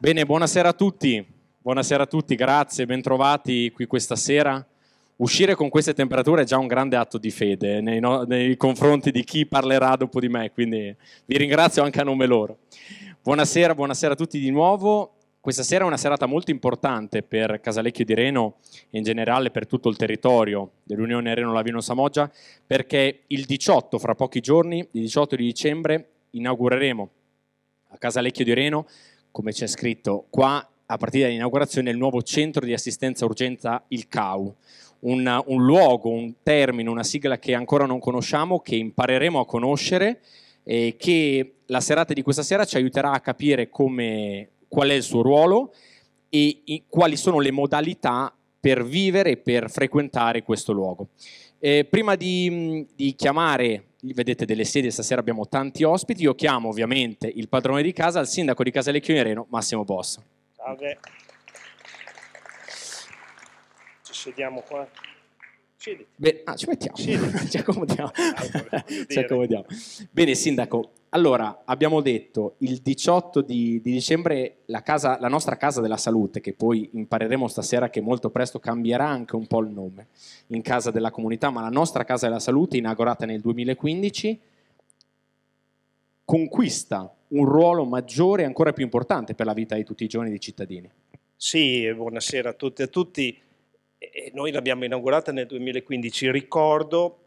Bene, buonasera a tutti. Buonasera a tutti, grazie, bentrovati qui questa sera. Uscire con queste temperature è già un grande atto di fede nei, no- nei confronti di chi parlerà dopo di me, quindi vi ringrazio anche a nome loro. Buonasera, buonasera a tutti di nuovo. Questa sera è una serata molto importante per Casalecchio di Reno e in generale per tutto il territorio dell'Unione Reno-Lavino-Samoggia perché il 18, fra pochi giorni, il 18 di dicembre, inaugureremo a Casalecchio di Reno come c'è scritto qua, a partire dall'inaugurazione, il nuovo centro di assistenza urgenza, il CAU. Un, un luogo, un termine, una sigla che ancora non conosciamo, che impareremo a conoscere e che la serata di questa sera ci aiuterà a capire come, qual è il suo ruolo e, e quali sono le modalità per vivere e per frequentare questo luogo. Eh, prima di, di chiamare vedete delle sedie, stasera abbiamo tanti ospiti. Io chiamo ovviamente il padrone di casa, il sindaco di Casalecchio in Reno, Massimo Bosso. Salve. Ci sediamo qua. Beh, ah, ci mettiamo, ci accomodiamo. Ah, ci accomodiamo. Bene, Sindaco, allora abbiamo detto il 18 di, di dicembre la, casa, la, nostra Casa della Salute, che poi impareremo stasera che molto presto cambierà anche un po' il nome in Casa della Comunità, ma la nostra Casa della Salute, inaugurata nel 2015, conquista un ruolo maggiore e ancora più importante per la vita di tutti i giorni dei cittadini. Sì, buonasera a tutti e a tutti e noi l'abbiamo inaugurata nel 2015. Ricordo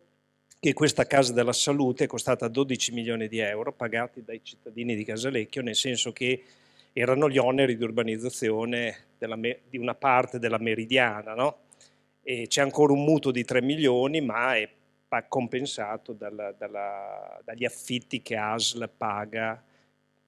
che questa Casa della Salute è costata 12 milioni di euro pagati dai cittadini di Casalecchio, nel senso che erano gli oneri di urbanizzazione della, di una parte della meridiana. No? E c'è ancora un mutuo di 3 milioni, ma è compensato dalla, dalla, dagli affitti che ASL paga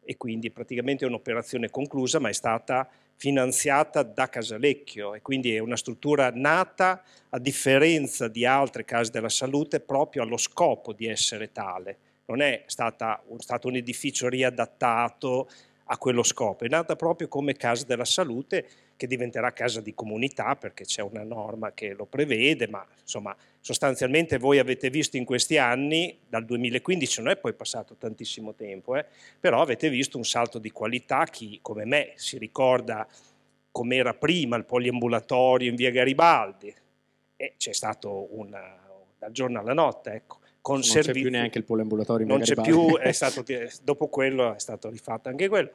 e quindi praticamente è un'operazione conclusa, ma è stata finanziata da Casalecchio e quindi è una struttura nata a differenza di altre case della salute proprio allo scopo di essere tale. Non è, stata, è stato un edificio riadattato a quello scopo, è nata proprio come Casa della Salute che diventerà Casa di Comunità perché c'è una norma che lo prevede, ma insomma sostanzialmente voi avete visto in questi anni, dal 2015 non è poi passato tantissimo tempo, eh, però avete visto un salto di qualità, chi come me si ricorda com'era prima il poliambulatorio in via Garibaldi, e c'è stato una, dal giorno alla notte, ecco con non servizi. Non c'è più neanche il polo ambulatorio. Non c'è più, stato, dopo quello è stato rifatto anche quello.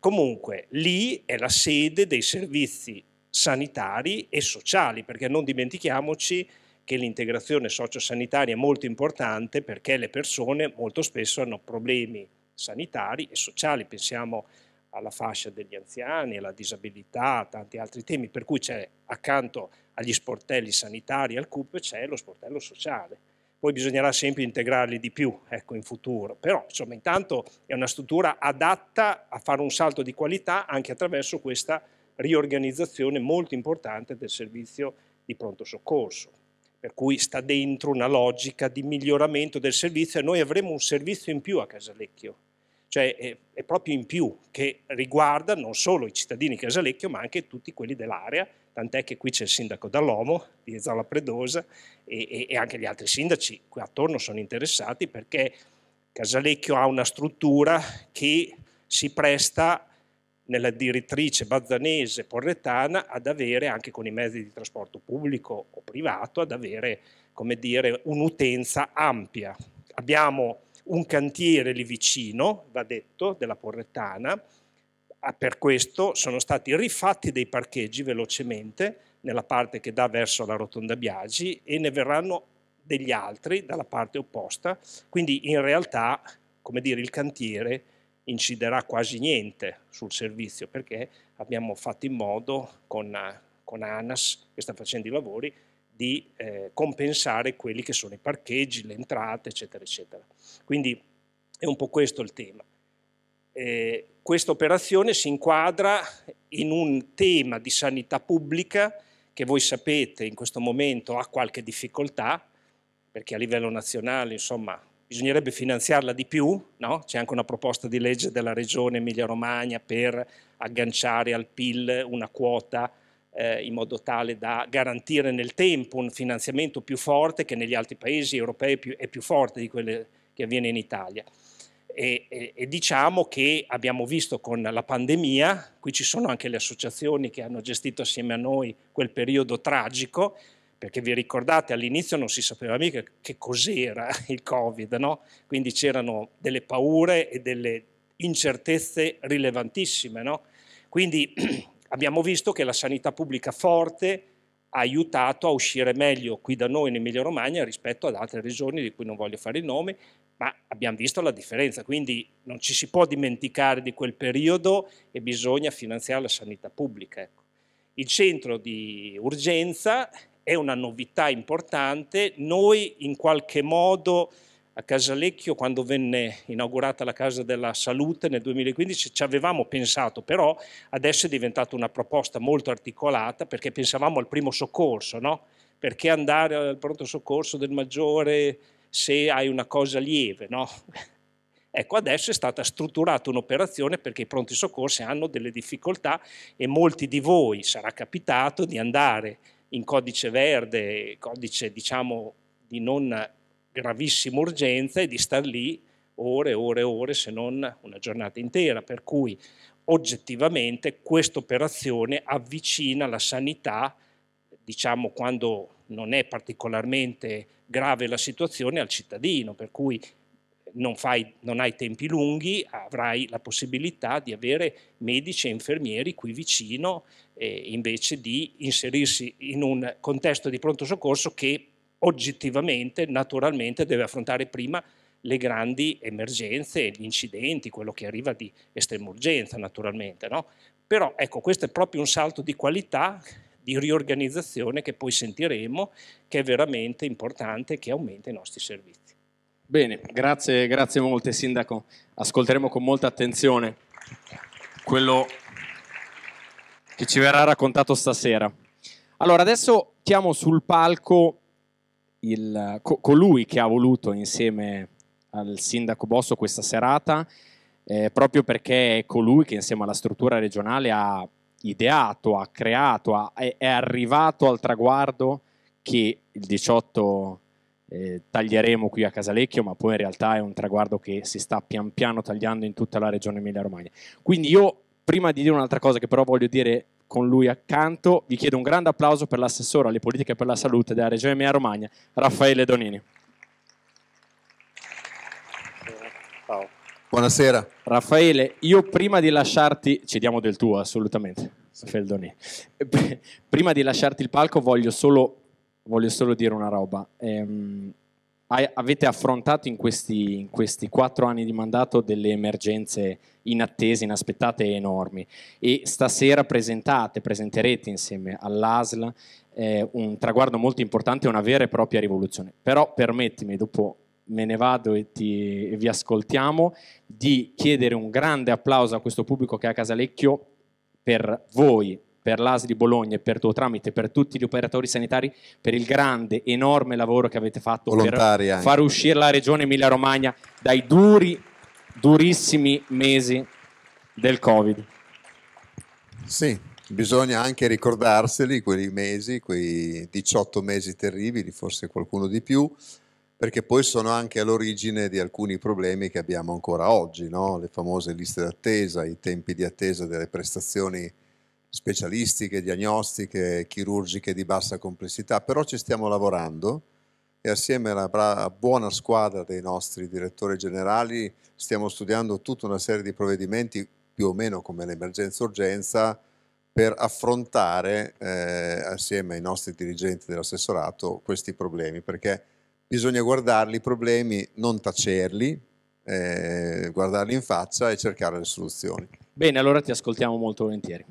Comunque, lì è la sede dei servizi sanitari e sociali, perché non dimentichiamoci che l'integrazione sociosanitaria è molto importante perché le persone molto spesso hanno problemi sanitari e sociali, pensiamo alla fascia degli anziani, alla disabilità, a tanti altri temi, per cui c'è accanto agli sportelli sanitari, al CUP, c'è lo sportello sociale poi bisognerà sempre integrarli di più ecco, in futuro, però insomma intanto è una struttura adatta a fare un salto di qualità anche attraverso questa riorganizzazione molto importante del servizio di pronto soccorso, per cui sta dentro una logica di miglioramento del servizio e noi avremo un servizio in più a Casalecchio, cioè è, è proprio in più che riguarda non solo i cittadini di Casalecchio ma anche tutti quelli dell'area tant'è che qui c'è il sindaco Dall'Omo di Zola Predosa e, e, e anche gli altri sindaci qui attorno sono interessati perché Casalecchio ha una struttura che si presta nella direttrice bazzanese porretana ad avere anche con i mezzi di trasporto pubblico o privato ad avere come dire un'utenza ampia abbiamo un cantiere lì vicino va detto della porretana Ah, per questo sono stati rifatti dei parcheggi velocemente nella parte che dà verso la rotonda Biagi e ne verranno degli altri dalla parte opposta, quindi in realtà come dire, il cantiere inciderà quasi niente sul servizio perché abbiamo fatto in modo con, con ANAS che sta facendo i lavori di eh, compensare quelli che sono i parcheggi, le entrate eccetera eccetera. Quindi è un po' questo il tema. Eh, questa operazione si inquadra in un tema di sanità pubblica che voi sapete in questo momento ha qualche difficoltà, perché a livello nazionale insomma, bisognerebbe finanziarla di più, no? c'è anche una proposta di legge della regione Emilia-Romagna per agganciare al PIL una quota eh, in modo tale da garantire nel tempo un finanziamento più forte che negli altri paesi europei più, è più forte di quello che avviene in Italia. E, e, e, diciamo che abbiamo visto con la pandemia, qui ci sono anche le associazioni che hanno gestito assieme a noi quel periodo tragico, perché vi ricordate all'inizio non si sapeva mica che cos'era il Covid, no? quindi c'erano delle paure e delle incertezze rilevantissime. No? Quindi abbiamo visto che la sanità pubblica forte ha aiutato a uscire meglio qui da noi in Emilia Romagna rispetto ad altre regioni di cui non voglio fare il nome, ma abbiamo visto la differenza, quindi non ci si può dimenticare di quel periodo e bisogna finanziare la sanità pubblica. Ecco. Il centro di urgenza è una novità importante, noi in qualche modo a Casalecchio quando venne inaugurata la Casa della Salute nel 2015 ci avevamo pensato, però adesso è diventata una proposta molto articolata perché pensavamo al primo soccorso, no? perché andare al pronto soccorso del maggiore se hai una cosa lieve, no? Ecco, adesso è stata strutturata un'operazione perché i pronti soccorsi hanno delle difficoltà e molti di voi sarà capitato di andare in codice verde, codice diciamo di non gravissima urgenza e di star lì ore e ore e ore se non una giornata intera, per cui oggettivamente questa operazione avvicina la sanità, diciamo quando non è particolarmente grave la situazione al cittadino, per cui non, fai, non, hai tempi lunghi, avrai la possibilità di avere medici e infermieri qui vicino eh, invece di inserirsi in un contesto di pronto soccorso che oggettivamente, naturalmente, deve affrontare prima le grandi emergenze, gli incidenti, quello che arriva di estrema urgenza naturalmente. No? Però ecco, questo è proprio un salto di qualità di riorganizzazione che poi sentiremo che è veramente importante e che aumenta i nostri servizi. Bene, grazie, grazie molte Sindaco, ascolteremo con molta attenzione quello che ci verrà raccontato stasera. Allora, adesso chiamo sul palco il, co- colui che ha voluto insieme al sindaco Bosso questa serata, eh, proprio perché è colui che insieme alla struttura regionale ha ideato, ha creato, ha, è, è, arrivato al traguardo che il 18 eh, taglieremo qui a Casalecchio, ma poi in realtà è un traguardo che si sta pian piano tagliando in tutta la regione Emilia-Romagna. Quindi io, prima di dire un'altra cosa che però voglio dire con lui accanto, vi chiedo un grande applauso per l'assessore alle politiche per la salute della regione Emilia-Romagna, Raffaele Donini. Ciao. Buonasera. Raffaele, io prima di lasciarti, ci diamo del tuo assolutamente, Feldoni, prima di lasciarti il palco voglio solo, voglio solo dire una roba. Ehm, avete affrontato in questi, in questi, quattro anni di mandato delle emergenze inattese, inaspettate e enormi e stasera presentate, presenterete insieme all'ASL eh, un traguardo molto importante, una vera e propria rivoluzione. Però permettimi, dopo me ne vado e, ti, e vi ascoltiamo, di chiedere un grande applauso a questo pubblico che è a Casalecchio per voi, per l'AS di Bologna e per tuo tramite, per tutti gli operatori sanitari, per il grande, enorme lavoro che avete fatto Volontari per anche. far uscire la regione Emilia-Romagna dai duri, durissimi mesi del Covid. Sì, bisogna anche ricordarseli quei mesi, quei 18 mesi terribili, forse qualcuno di più, perché poi sono anche all'origine di alcuni problemi che abbiamo ancora oggi, no? le famose liste d'attesa, i tempi di attesa delle prestazioni specialistiche, diagnostiche, chirurgiche di bassa complessità, però ci stiamo lavorando e assieme alla bra- buona squadra dei nostri direttori generali stiamo studiando tutta una serie di provvedimenti più o meno come l'emergenza-urgenza per affrontare eh, assieme ai nostri dirigenti dell'assessorato questi problemi, perché bisogna guardarli i problemi, non tacerli, eh, guardarli in faccia e cercare le soluzioni. Bene, allora ti ascoltiamo molto volentieri.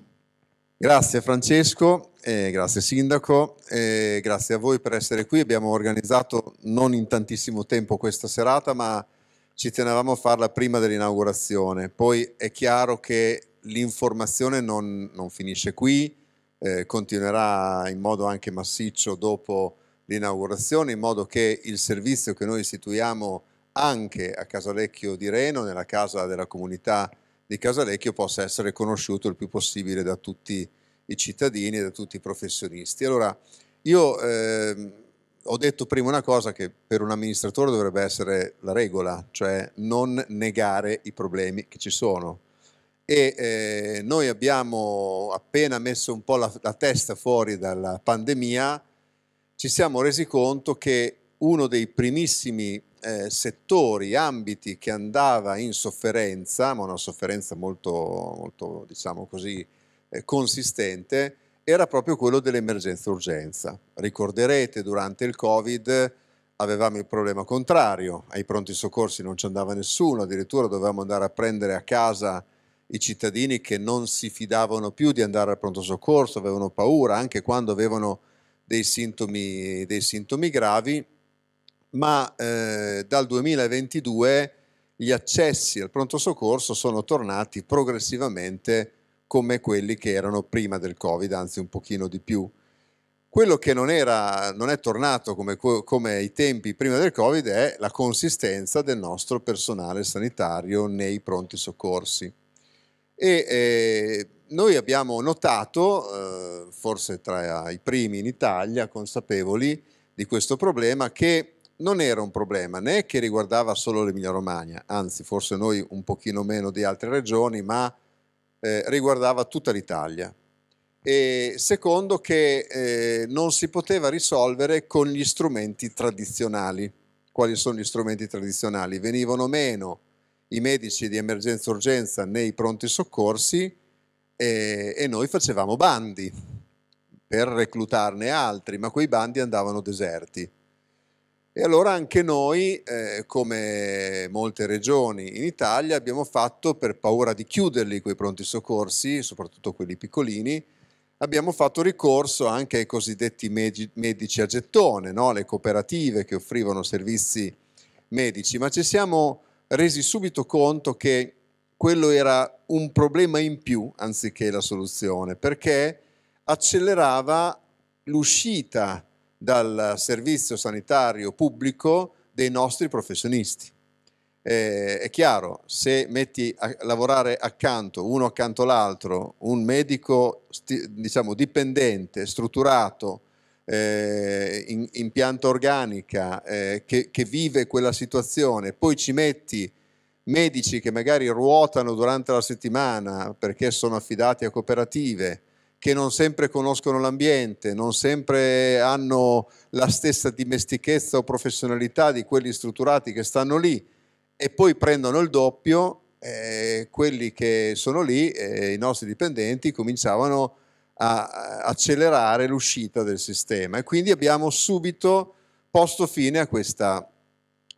Grazie Francesco, eh, grazie Sindaco, eh, grazie a voi per essere qui. Abbiamo organizzato non in tantissimo tempo questa serata, ma ci tenevamo a farla prima dell'inaugurazione. Poi è chiaro che l'informazione non, non, finisce qui, eh, continuerà in modo anche massiccio dopo l'inaugurazione in modo che il servizio che noi istituiamo anche a Casalecchio di Reno, nella casa della comunità di Casalecchio, possa essere conosciuto il più possibile da tutti i cittadini e da tutti i professionisti. Allora, io eh, ho detto prima una cosa che per un amministratore dovrebbe essere la regola, cioè non negare i problemi che ci sono. E eh, noi abbiamo appena messo un po' la, la testa fuori dalla pandemia, ci siamo resi conto che uno dei primissimi eh, settori, ambiti che andava in sofferenza, ma una sofferenza molto, molto diciamo così, eh, consistente, era proprio quello dell'emergenza-urgenza. Ricorderete, durante il Covid avevamo il problema contrario, ai pronti soccorsi non ci andava nessuno, addirittura dovevamo andare a prendere a casa i cittadini che non si fidavano più di andare al pronto soccorso, avevano paura, anche quando avevano dei sintomi, dei sintomi gravi, ma eh, dal 2022 gli accessi al pronto soccorso sono tornati progressivamente come quelli che erano prima del Covid, anzi un pochino di più. Quello che non, era, non è tornato come, come i tempi prima del Covid è la consistenza del nostro personale sanitario nei pronti soccorsi. E, eh, noi abbiamo notato, eh, forse tra i primi in Italia, consapevoli di questo problema, che non era un problema né che riguardava solo l'Emilia Romagna, anzi forse noi un pochino meno di altre regioni, ma eh, riguardava tutta l'Italia. E secondo che eh, non si poteva risolvere con gli strumenti tradizionali. Quali sono gli strumenti tradizionali? Venivano meno i medici di emergenza-urgenza nei pronti soccorsi, e, e noi facevamo bandi per reclutarne altri, ma quei bandi andavano deserti. E allora anche noi, eh, come molte regioni in Italia, abbiamo fatto, per paura di chiuderli quei pronti soccorsi, soprattutto quelli piccolini, abbiamo fatto ricorso anche ai cosiddetti medici a gettone, no? le cooperative che offrivano servizi medici, ma ci siamo resi subito conto che quello era un problema in più anziché la soluzione, perché accelerava l'uscita dal servizio sanitario pubblico dei nostri professionisti. Eh, è chiaro, se metti a lavorare accanto, uno accanto all'altro, un medico diciamo, dipendente, strutturato, eh, in, in pianta organica, eh, che, che vive quella situazione, poi ci metti medici che magari ruotano durante la settimana perché sono affidati a cooperative, che non sempre conoscono l'ambiente, non sempre hanno la stessa dimestichezza o professionalità di quelli strutturati che stanno lì e poi prendono il doppio, eh, quelli che sono lì, eh, i nostri dipendenti, cominciavano a accelerare l'uscita del sistema e quindi abbiamo subito posto fine a questa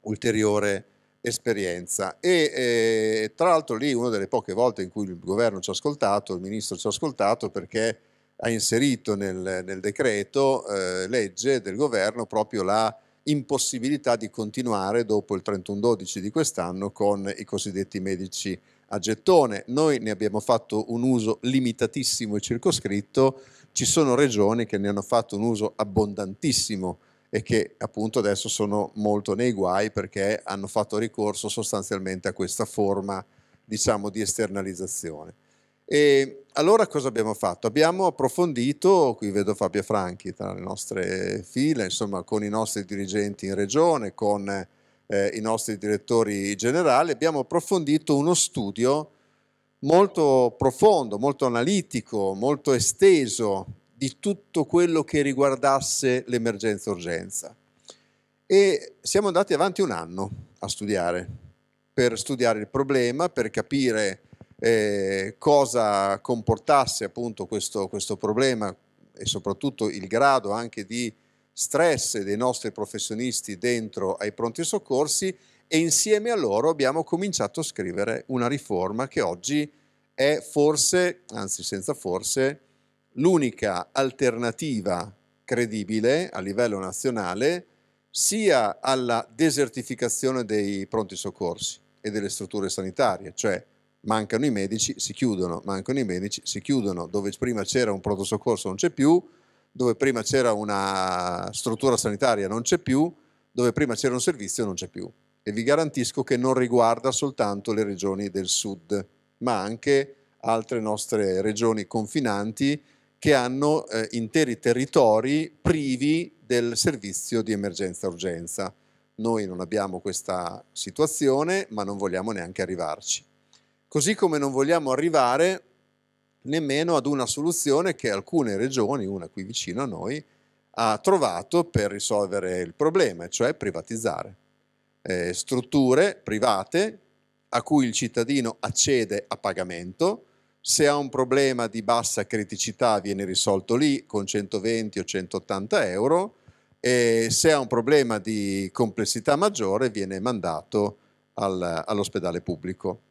ulteriore esperienza e eh, tra l'altro lì una delle poche volte in cui il governo ci ha ascoltato, il ministro ci ha ascoltato perché ha inserito nel, nel decreto eh, legge del governo proprio la impossibilità di continuare dopo il 31-12 di quest'anno con i cosiddetti medici a gettone. Noi ne abbiamo fatto un uso limitatissimo e circoscritto, ci sono regioni che ne hanno fatto un uso abbondantissimo e che appunto adesso sono molto nei guai perché hanno fatto ricorso sostanzialmente a questa forma diciamo di esternalizzazione. E allora cosa abbiamo fatto? Abbiamo approfondito, qui vedo Fabio Franchi tra le nostre file, insomma con i nostri dirigenti in regione, con eh, i nostri direttori generali, abbiamo approfondito uno studio molto profondo, molto analitico, molto esteso di tutto quello che riguardasse l'emergenza-urgenza. E siamo andati avanti un anno a studiare, per studiare il problema, per capire eh, cosa comportasse appunto questo, questo problema e soprattutto il grado anche di stress dei nostri professionisti dentro ai pronti soccorsi e insieme a loro abbiamo cominciato a scrivere una riforma che oggi è forse, anzi senza forse, l'unica alternativa credibile a livello nazionale sia alla desertificazione dei pronti soccorsi e delle strutture sanitarie, cioè mancano i medici, si chiudono, mancano i medici, si chiudono, dove prima c'era un pronto soccorso non c'è più, dove prima c'era una struttura sanitaria non c'è più, dove prima c'era un servizio non c'è più. E vi garantisco che non riguarda soltanto le regioni del sud, ma anche altre nostre regioni confinanti che hanno eh, interi territori privi del servizio di emergenza-urgenza. Noi non abbiamo questa situazione, ma non vogliamo neanche arrivarci. Così come non vogliamo arrivare nemmeno ad una soluzione che alcune regioni, una qui vicino a noi, ha trovato per risolvere il problema, cioè privatizzare. Eh, strutture private a cui il cittadino accede a pagamento, se ha un problema di bassa criticità viene risolto lì con 120 o 180 euro e se ha un problema di complessità maggiore viene mandato al, all'ospedale pubblico.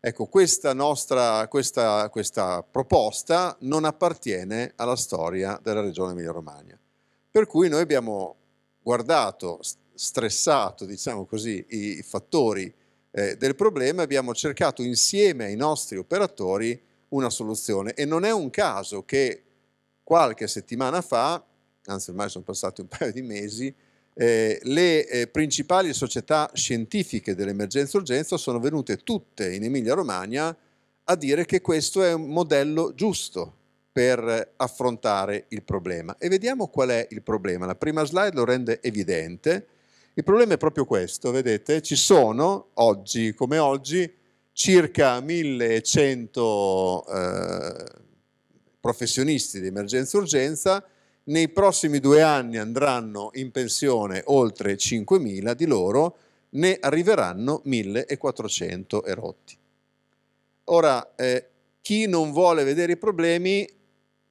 Ecco, questa, nostra, questa, questa proposta non appartiene alla storia della regione Emilia-Romagna, per cui noi abbiamo guardato, stressato, diciamo così, i fattori eh, del problema e abbiamo cercato insieme ai nostri operatori una soluzione e non è un caso che qualche settimana fa, anzi ormai sono passati un paio di mesi, eh, le eh, principali società scientifiche dell'emergenza-urgenza sono venute tutte in Emilia-Romagna a dire che questo è un modello giusto per affrontare il problema. E vediamo qual è il problema. La prima slide lo rende evidente. Il problema è proprio questo, vedete, ci sono oggi come oggi circa 1100 eh, professionisti di emergenza-urgenza, nei prossimi due anni andranno in pensione oltre 5.000 di loro, ne arriveranno 1.400 erotti. Ora, eh, chi non vuole vedere i problemi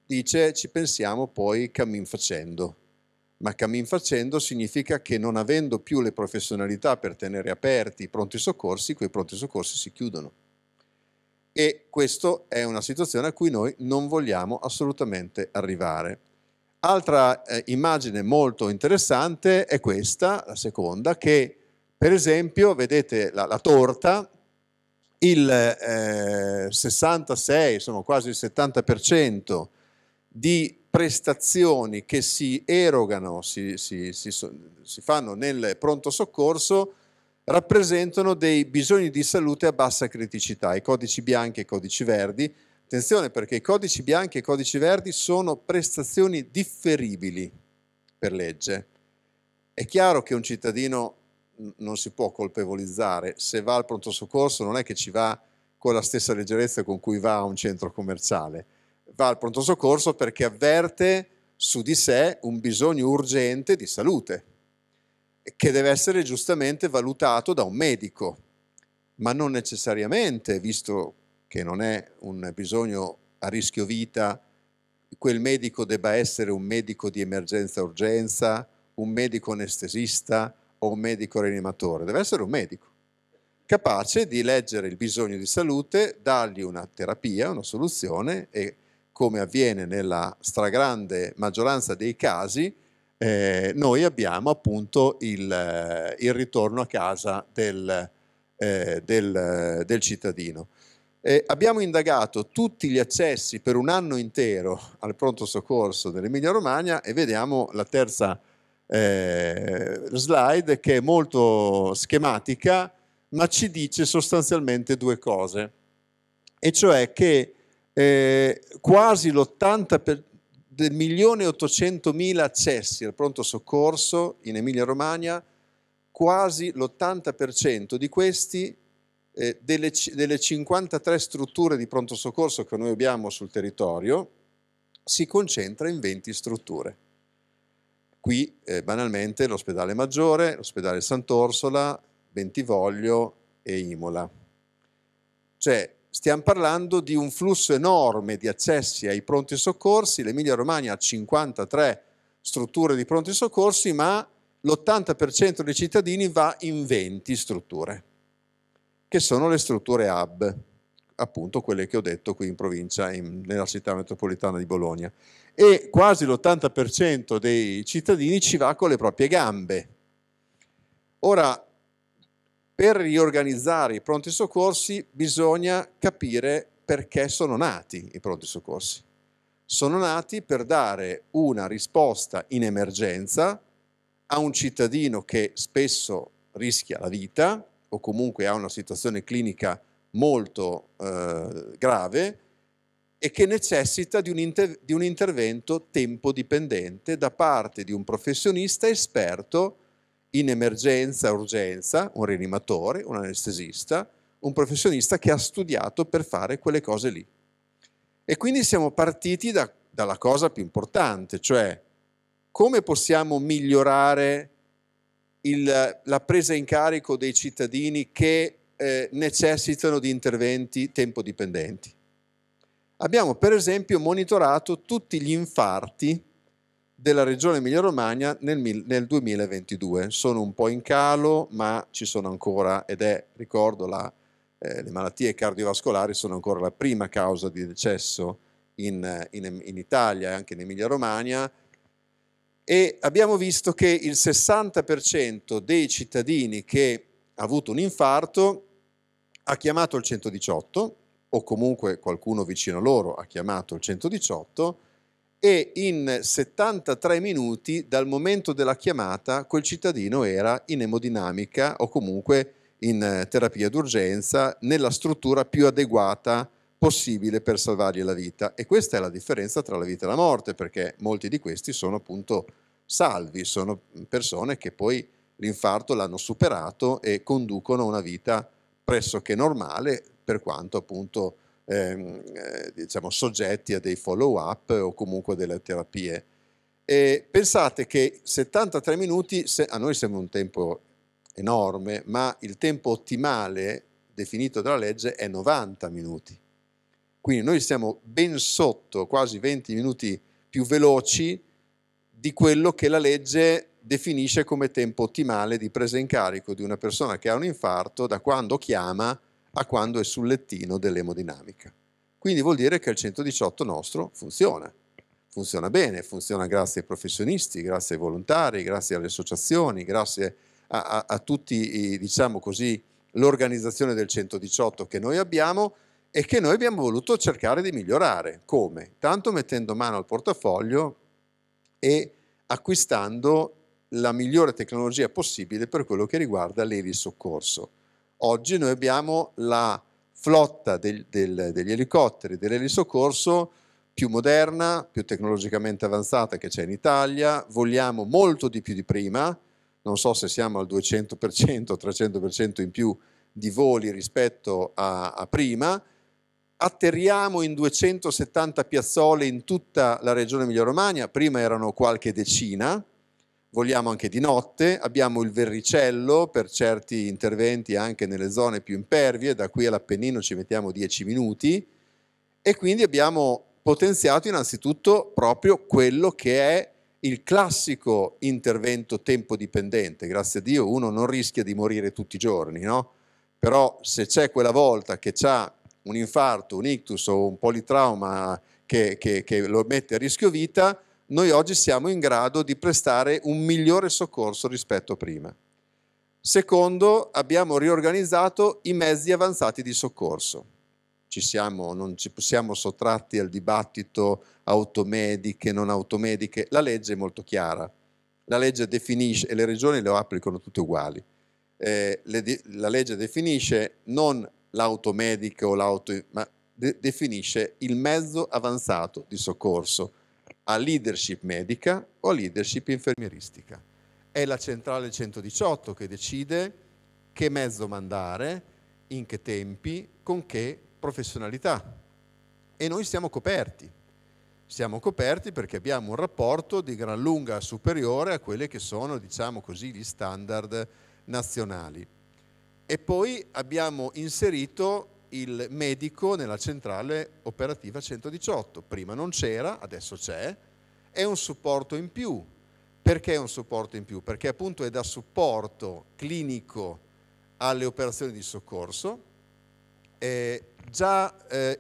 dice ci pensiamo poi cammin facendo ma cammin facendo significa che non avendo più le professionalità per tenere aperti i pronti soccorsi, quei pronti soccorsi si chiudono. E questa è una situazione a cui noi non vogliamo assolutamente arrivare. Altra eh, immagine molto interessante è questa, la seconda, che per esempio, vedete la, la torta, il eh, 66, sono quasi il 70% di prestazioni che si erogano, si, si, si, si, fanno nel pronto soccorso, rappresentano dei bisogni di salute a bassa criticità, i codici bianchi e i codici verdi. Attenzione perché i codici bianchi e i codici verdi sono prestazioni differibili per legge. È chiaro che un cittadino non si può colpevolizzare, se va al pronto soccorso non è che ci va con la stessa leggerezza con cui va a un centro commerciale va al pronto soccorso perché avverte su di sé un bisogno urgente di salute, che deve essere giustamente valutato da un medico, ma non necessariamente, visto che non è un bisogno a rischio vita, quel medico debba essere un medico di emergenza-urgenza, un medico anestesista o un medico rianimatore, deve essere un medico capace di leggere il bisogno di salute, dargli una terapia, una soluzione e come avviene nella stragrande maggioranza dei casi, eh, noi abbiamo appunto il, eh, il, ritorno a casa del, eh, del, del cittadino. Eh, abbiamo indagato tutti gli accessi per un anno intero al pronto soccorso dell'Emilia Romagna e vediamo la terza eh, slide che è molto schematica ma ci dice sostanzialmente due cose, e cioè che eh, quasi l'80% del 1.800.000 accessi al pronto soccorso in Emilia-Romagna, quasi l'80% di questi eh, delle, delle 53 strutture di pronto soccorso che noi abbiamo sul territorio si concentra in 20 strutture. Qui eh, banalmente l'ospedale Maggiore, l'ospedale Sant'Orsola, Bentivoglio e Imola. Cioè stiamo parlando di un flusso enorme di accessi ai pronti soccorsi, l'Emilia Romagna ha 53 strutture di pronti soccorsi, ma l'80% dei cittadini va in 20 strutture, che sono le strutture hub, appunto quelle che ho detto qui in provincia, in, nella città metropolitana di Bologna. E quasi l'80% dei cittadini ci va con le proprie gambe. Ora, per riorganizzare i pronti soccorsi bisogna capire perché sono nati i pronti soccorsi. Sono nati per dare una risposta in emergenza a un cittadino che spesso rischia la vita o comunque ha una situazione clinica molto eh, grave e che necessita di un, inter- di un intervento tempo dipendente da parte di un professionista esperto in emergenza, urgenza, un rianimatore, un anestesista, un professionista che ha studiato per fare quelle cose lì. E quindi siamo partiti da, dalla cosa più importante, cioè come possiamo migliorare il, la presa in carico dei cittadini che eh, necessitano di interventi tempo dipendenti. Abbiamo per esempio monitorato tutti gli infarti della regione Emilia-Romagna nel, nel, 2022. Sono un po' in calo, ma ci sono ancora, ed è, ricordo, la, eh, le malattie cardiovascolari sono ancora la prima causa di decesso in, in, in Italia e anche in Emilia-Romagna. E abbiamo visto che il 60% dei cittadini che ha avuto un infarto ha chiamato il 118 o comunque qualcuno vicino a loro ha chiamato il 118 e in 73 minuti dal momento della chiamata quel cittadino era in emodinamica o comunque in eh, terapia d'urgenza nella struttura più adeguata possibile per salvargli la vita. E questa è la differenza tra la vita e la morte, perché molti di questi sono appunto salvi, sono persone che poi l'infarto l'hanno superato e conducono una vita pressoché normale, per quanto appunto ehm, eh, diciamo, soggetti a dei follow-up o comunque delle terapie. E pensate che 73 minuti se, a noi sembra un tempo enorme, ma il tempo ottimale definito dalla legge è 90 minuti. Quindi noi siamo ben sotto, quasi 20 minuti più veloci di quello che la legge definisce come tempo ottimale di presa in carico di una persona che ha un infarto da quando chiama a quando è sul lettino dell'emodinamica. Quindi vuol dire che il 118 nostro funziona, funziona bene, funziona grazie ai professionisti, grazie ai volontari, grazie alle associazioni, grazie a, a, a tutti, diciamo così, l'organizzazione del 118 che noi abbiamo e che noi abbiamo voluto cercare di migliorare. Come? Tanto mettendo mano al portafoglio e acquistando la migliore tecnologia possibile per quello che riguarda l'elisoccorso. soccorso Oggi noi abbiamo la flotta del, del, degli elicotteri dell'elisoccorso più moderna, più tecnologicamente avanzata che c'è in Italia, vogliamo molto di più di prima, non so se siamo al 200%, 300% in più di voli rispetto a, a prima, atterriamo in 270 piazzole in tutta la regione Emilia-Romagna, prima erano qualche decina, Vogliamo anche di notte, abbiamo il verricello per certi interventi anche nelle zone più impervie, da qui all'Appennino ci mettiamo 10 minuti e quindi abbiamo potenziato innanzitutto proprio quello che è il classico intervento tempo dipendente, grazie a Dio uno non rischia di morire tutti i giorni, no? però se c'è quella volta che ha un infarto, un ictus o un politrauma che, che, che lo mette a rischio vita, noi oggi siamo in grado di prestare un migliore soccorso rispetto a prima. Secondo, abbiamo riorganizzato i mezzi avanzati di soccorso. Ci siamo, non ci possiamo sottratti al dibattito automediche, non automediche. La legge è molto chiara. La legge definisce, e le regioni le applicano tutte uguali, eh, le, la legge definisce non l'automedico o l'auto, ma de, definisce il mezzo avanzato di soccorso a leadership medica o a leadership infermieristica. È la centrale 118 che decide che mezzo mandare, in che tempi, con che professionalità. E noi siamo coperti. Siamo coperti perché abbiamo un rapporto di gran lunga superiore a quelli che sono, diciamo così, gli standard nazionali. E poi abbiamo inserito il medico nella centrale operativa 118. Prima non c'era, adesso c'è, è un supporto in più. Perché è un supporto in più? Perché appunto è da supporto clinico alle operazioni di soccorso, eh, già eh,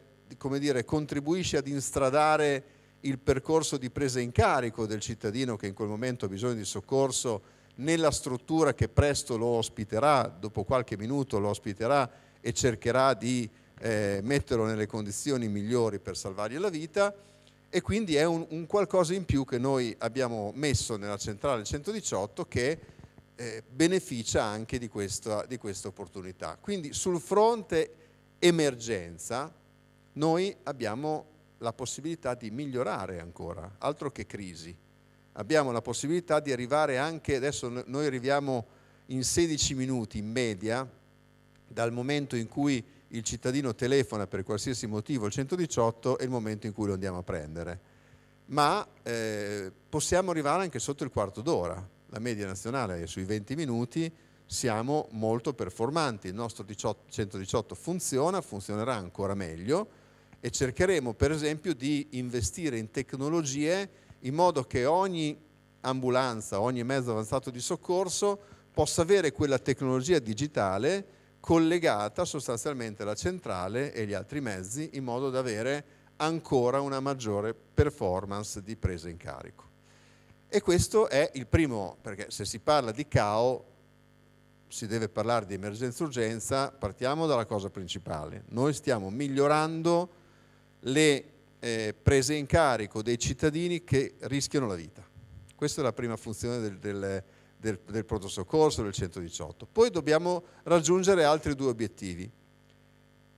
dire, contribuisce ad instradare il percorso di presa in carico del cittadino che in quel momento ha bisogno di soccorso nella struttura che presto lo ospiterà, dopo qualche minuto lo ospiterà e cercherà di eh, metterlo nelle condizioni migliori per salvargli la vita e quindi è un, un, qualcosa in più che noi abbiamo messo nella centrale 118 che eh, beneficia anche di questa, di questa opportunità. Quindi sul fronte emergenza noi abbiamo la possibilità di migliorare ancora, altro che crisi. Abbiamo la possibilità di arrivare anche, adesso noi arriviamo in 16 minuti in media dal momento in cui il cittadino telefona per qualsiasi motivo al 118 e il momento in cui lo andiamo a prendere. Ma eh, possiamo arrivare anche sotto il quarto d'ora, la media nazionale è sui 20 minuti, siamo molto performanti, il nostro 18, 118 funziona, funzionerà ancora meglio e cercheremo per esempio di investire in tecnologie in modo che ogni ambulanza, ogni mezzo avanzato di soccorso possa avere quella tecnologia digitale collegata sostanzialmente la centrale e gli altri mezzi in modo da avere ancora una maggiore performance di presa in carico. E questo è il primo, perché se si parla di CAO si deve parlare di emergenza-urgenza, partiamo dalla cosa principale. Noi stiamo migliorando le eh, prese in carico dei cittadini che rischiano la vita. Questa è la prima funzione del, del del, del pronto soccorso, del 118. Poi dobbiamo raggiungere altri due obiettivi.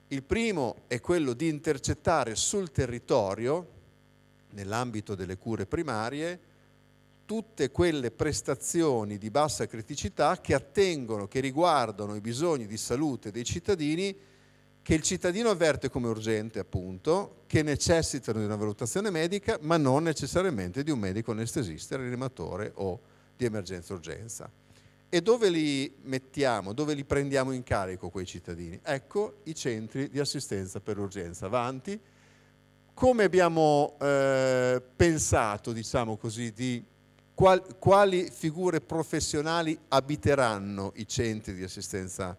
Il primo è quello di intercettare sul territorio, nell'ambito delle cure primarie, tutte quelle prestazioni di bassa criticità che attengono, che riguardano i bisogni di salute dei cittadini che il cittadino avverte come urgente, appunto, che necessitano di una valutazione medica, ma non necessariamente di un medico anestesista, rianimatore o di emergenza-urgenza. E dove li mettiamo, dove li prendiamo in carico quei cittadini? Ecco i centri di assistenza per l'urgenza. Avanti, come abbiamo eh, pensato, diciamo così, di qual, quali figure professionali abiteranno i centri di assistenza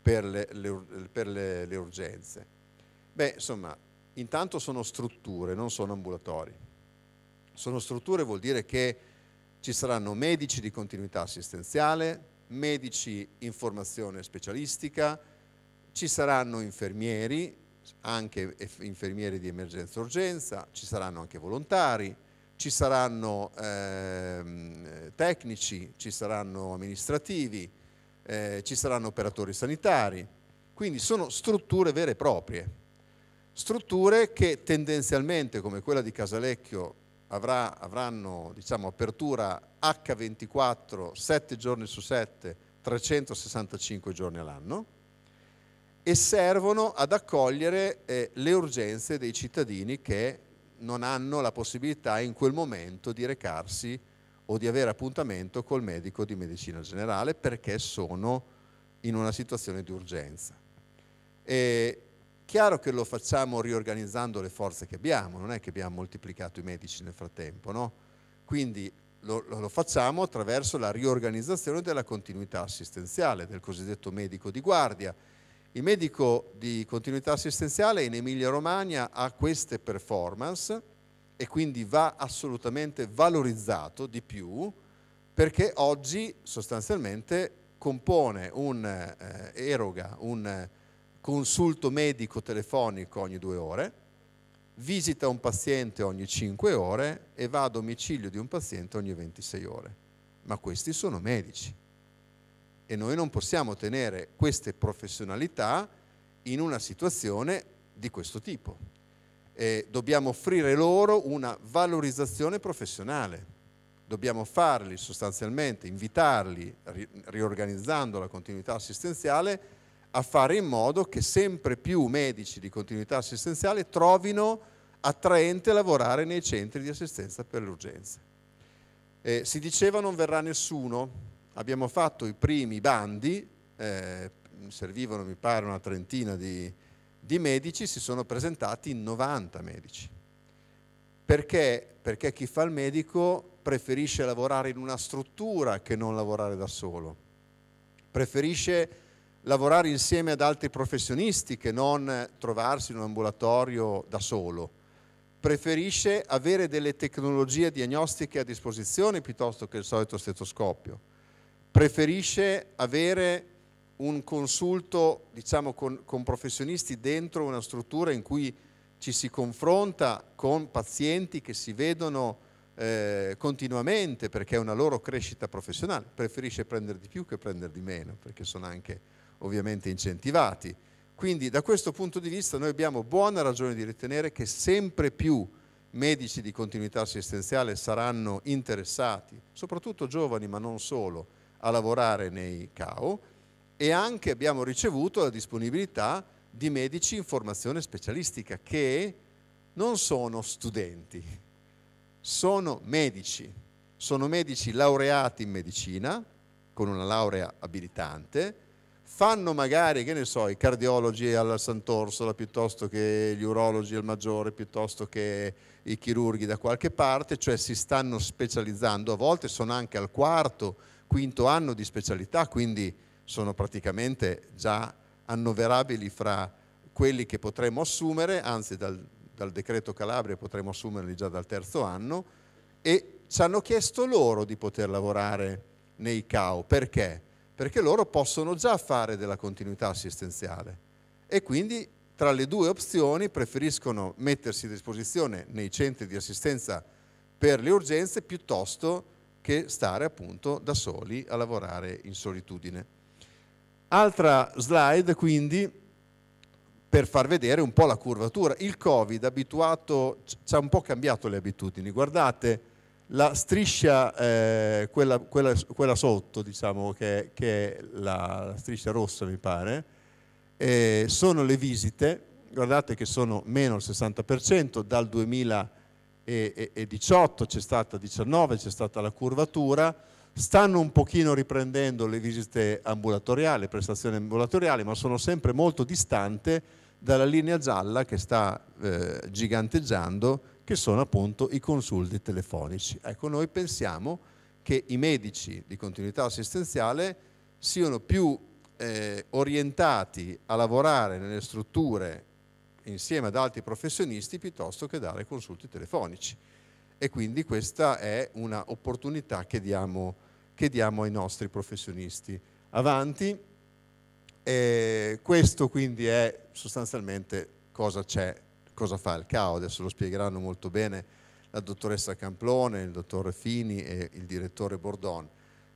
per le, le, per le, le urgenze? Beh, insomma, intanto sono strutture, non sono ambulatori. Sono strutture vuol dire che ci saranno medici di continuità assistenziale, medici in formazione specialistica, ci saranno infermieri, anche infermieri di emergenza-urgenza, ci saranno anche volontari, ci saranno eh, tecnici, ci saranno amministrativi, eh, ci saranno operatori sanitari. Quindi sono strutture vere e proprie, strutture che tendenzialmente, come quella di Casalecchio, avrà, avranno diciamo, apertura H24 7 giorni su 7, 365 giorni all'anno e servono ad accogliere eh, le urgenze dei cittadini che non hanno la possibilità in quel momento di recarsi o di avere appuntamento col medico di medicina generale perché sono in una situazione di urgenza. E Chiaro che lo facciamo riorganizzando le forze che abbiamo, non è che abbiamo moltiplicato i medici nel frattempo, no? Quindi lo, lo, facciamo attraverso la riorganizzazione della continuità assistenziale, del cosiddetto medico di guardia. Il medico di continuità assistenziale in Emilia-Romagna ha queste performance e quindi va assolutamente valorizzato di più perché oggi sostanzialmente compone un eh, eroga, un consulto medico telefonico ogni due ore, visita un paziente ogni 5 ore e va a domicilio di un paziente ogni 26 ore. Ma questi sono medici e noi non possiamo tenere queste professionalità in una situazione di questo tipo. E dobbiamo offrire loro una valorizzazione professionale dobbiamo farli sostanzialmente, invitarli, riorganizzando la continuità assistenziale, a fare in modo che sempre più medici di continuità assistenziale trovino attraente lavorare nei centri di assistenza per l'urgenza. Eh, si diceva non verrà nessuno, abbiamo fatto i primi bandi, eh, servivano mi pare una trentina di, di medici, si sono presentati 90 medici. Perché? Perché chi fa il medico preferisce lavorare in una struttura che non lavorare da solo, preferisce lavorare insieme ad altri professionisti che non trovarsi in un ambulatorio da solo. Preferisce avere delle tecnologie diagnostiche a disposizione piuttosto che il solito stetoscopio. Preferisce avere un consulto diciamo, con, con professionisti dentro una struttura in cui ci si confronta con pazienti che si vedono eh, continuamente perché è una loro crescita professionale, preferisce prendere di più che prendere di meno perché sono anche ovviamente incentivati. Quindi da questo punto di vista noi abbiamo buona ragione di ritenere che sempre più medici di continuità assistenziale saranno interessati, soprattutto giovani ma non solo, a lavorare nei CAO e anche abbiamo ricevuto la disponibilità di medici in formazione specialistica che non sono studenti, sono medici, sono medici laureati in medicina con una laurea abilitante fanno magari, che ne so, i cardiologi alla Sant'Orsola piuttosto che gli urologi al Maggiore, piuttosto che i chirurghi da qualche parte, cioè si stanno specializzando, a volte sono anche al quarto, quinto anno di specialità, quindi sono praticamente già annoverabili fra quelli che potremmo assumere, anzi dal, dal decreto Calabria potremmo assumerli già dal terzo anno, e ci hanno chiesto loro di poter lavorare nei CAO. Perché? perché loro possono già fare della continuità assistenziale e quindi tra le due opzioni preferiscono mettersi a disposizione nei centri di assistenza per le urgenze piuttosto che stare appunto da soli a lavorare in solitudine. Altra slide quindi per far vedere un po' la curvatura. Il Covid abituato, ci ha un po' cambiato le abitudini. Guardate la striscia, eh, quella, quella, quella, sotto, diciamo, che, che è la, la, striscia rossa, mi pare, eh, sono le visite, guardate che sono meno il 60%, dal 2018 c'è stata 19, c'è stata la curvatura, stanno un pochino riprendendo le visite ambulatoriali, le prestazioni ambulatoriali, ma sono sempre molto distante dalla linea gialla che sta eh, giganteggiando che sono appunto i consulti telefonici. Ecco, noi pensiamo che i medici di continuità assistenziale siano più eh, orientati a lavorare nelle strutture insieme ad altri professionisti piuttosto che dare consulti telefonici. E quindi questa è un'opportunità che diamo, che diamo ai nostri professionisti. Avanti, eh, questo quindi è sostanzialmente cosa c'è cosa fa il CAO, adesso lo spiegheranno molto bene la dottoressa Camplone, il dottor Fini e il direttore Bordon.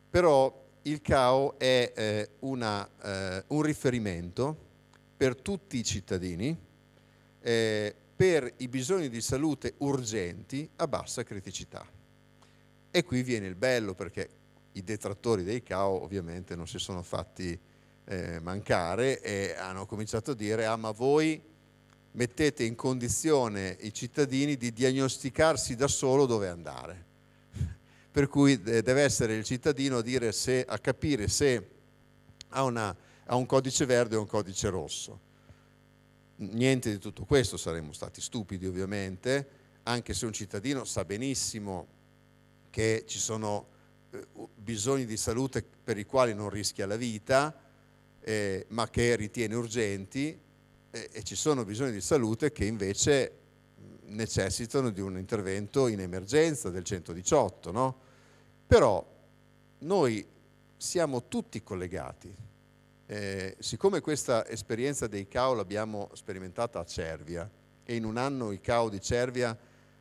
Però il CAO è eh, una, eh, un riferimento per tutti i cittadini eh, per i bisogni di salute urgenti a bassa criticità. E qui viene il bello perché i detrattori dei CAO ovviamente non si sono fatti eh, mancare e hanno cominciato a dire ah ma voi mettete in condizione i cittadini di diagnosticarsi da solo dove andare. Per cui deve essere il cittadino a, se, a capire se ha, una, ha un codice verde o un codice rosso. Niente di tutto questo, saremmo stati stupidi ovviamente, anche se un cittadino sa benissimo che ci sono eh, bisogni di salute per i quali non rischia la vita, eh, ma che ritiene urgenti, e, e ci sono bisogni di salute che invece necessitano di un intervento in emergenza del 118, no? Però noi siamo tutti collegati. Eh, siccome questa esperienza dei CAO l'abbiamo sperimentata a Cervia e in un anno il CAO di Cervia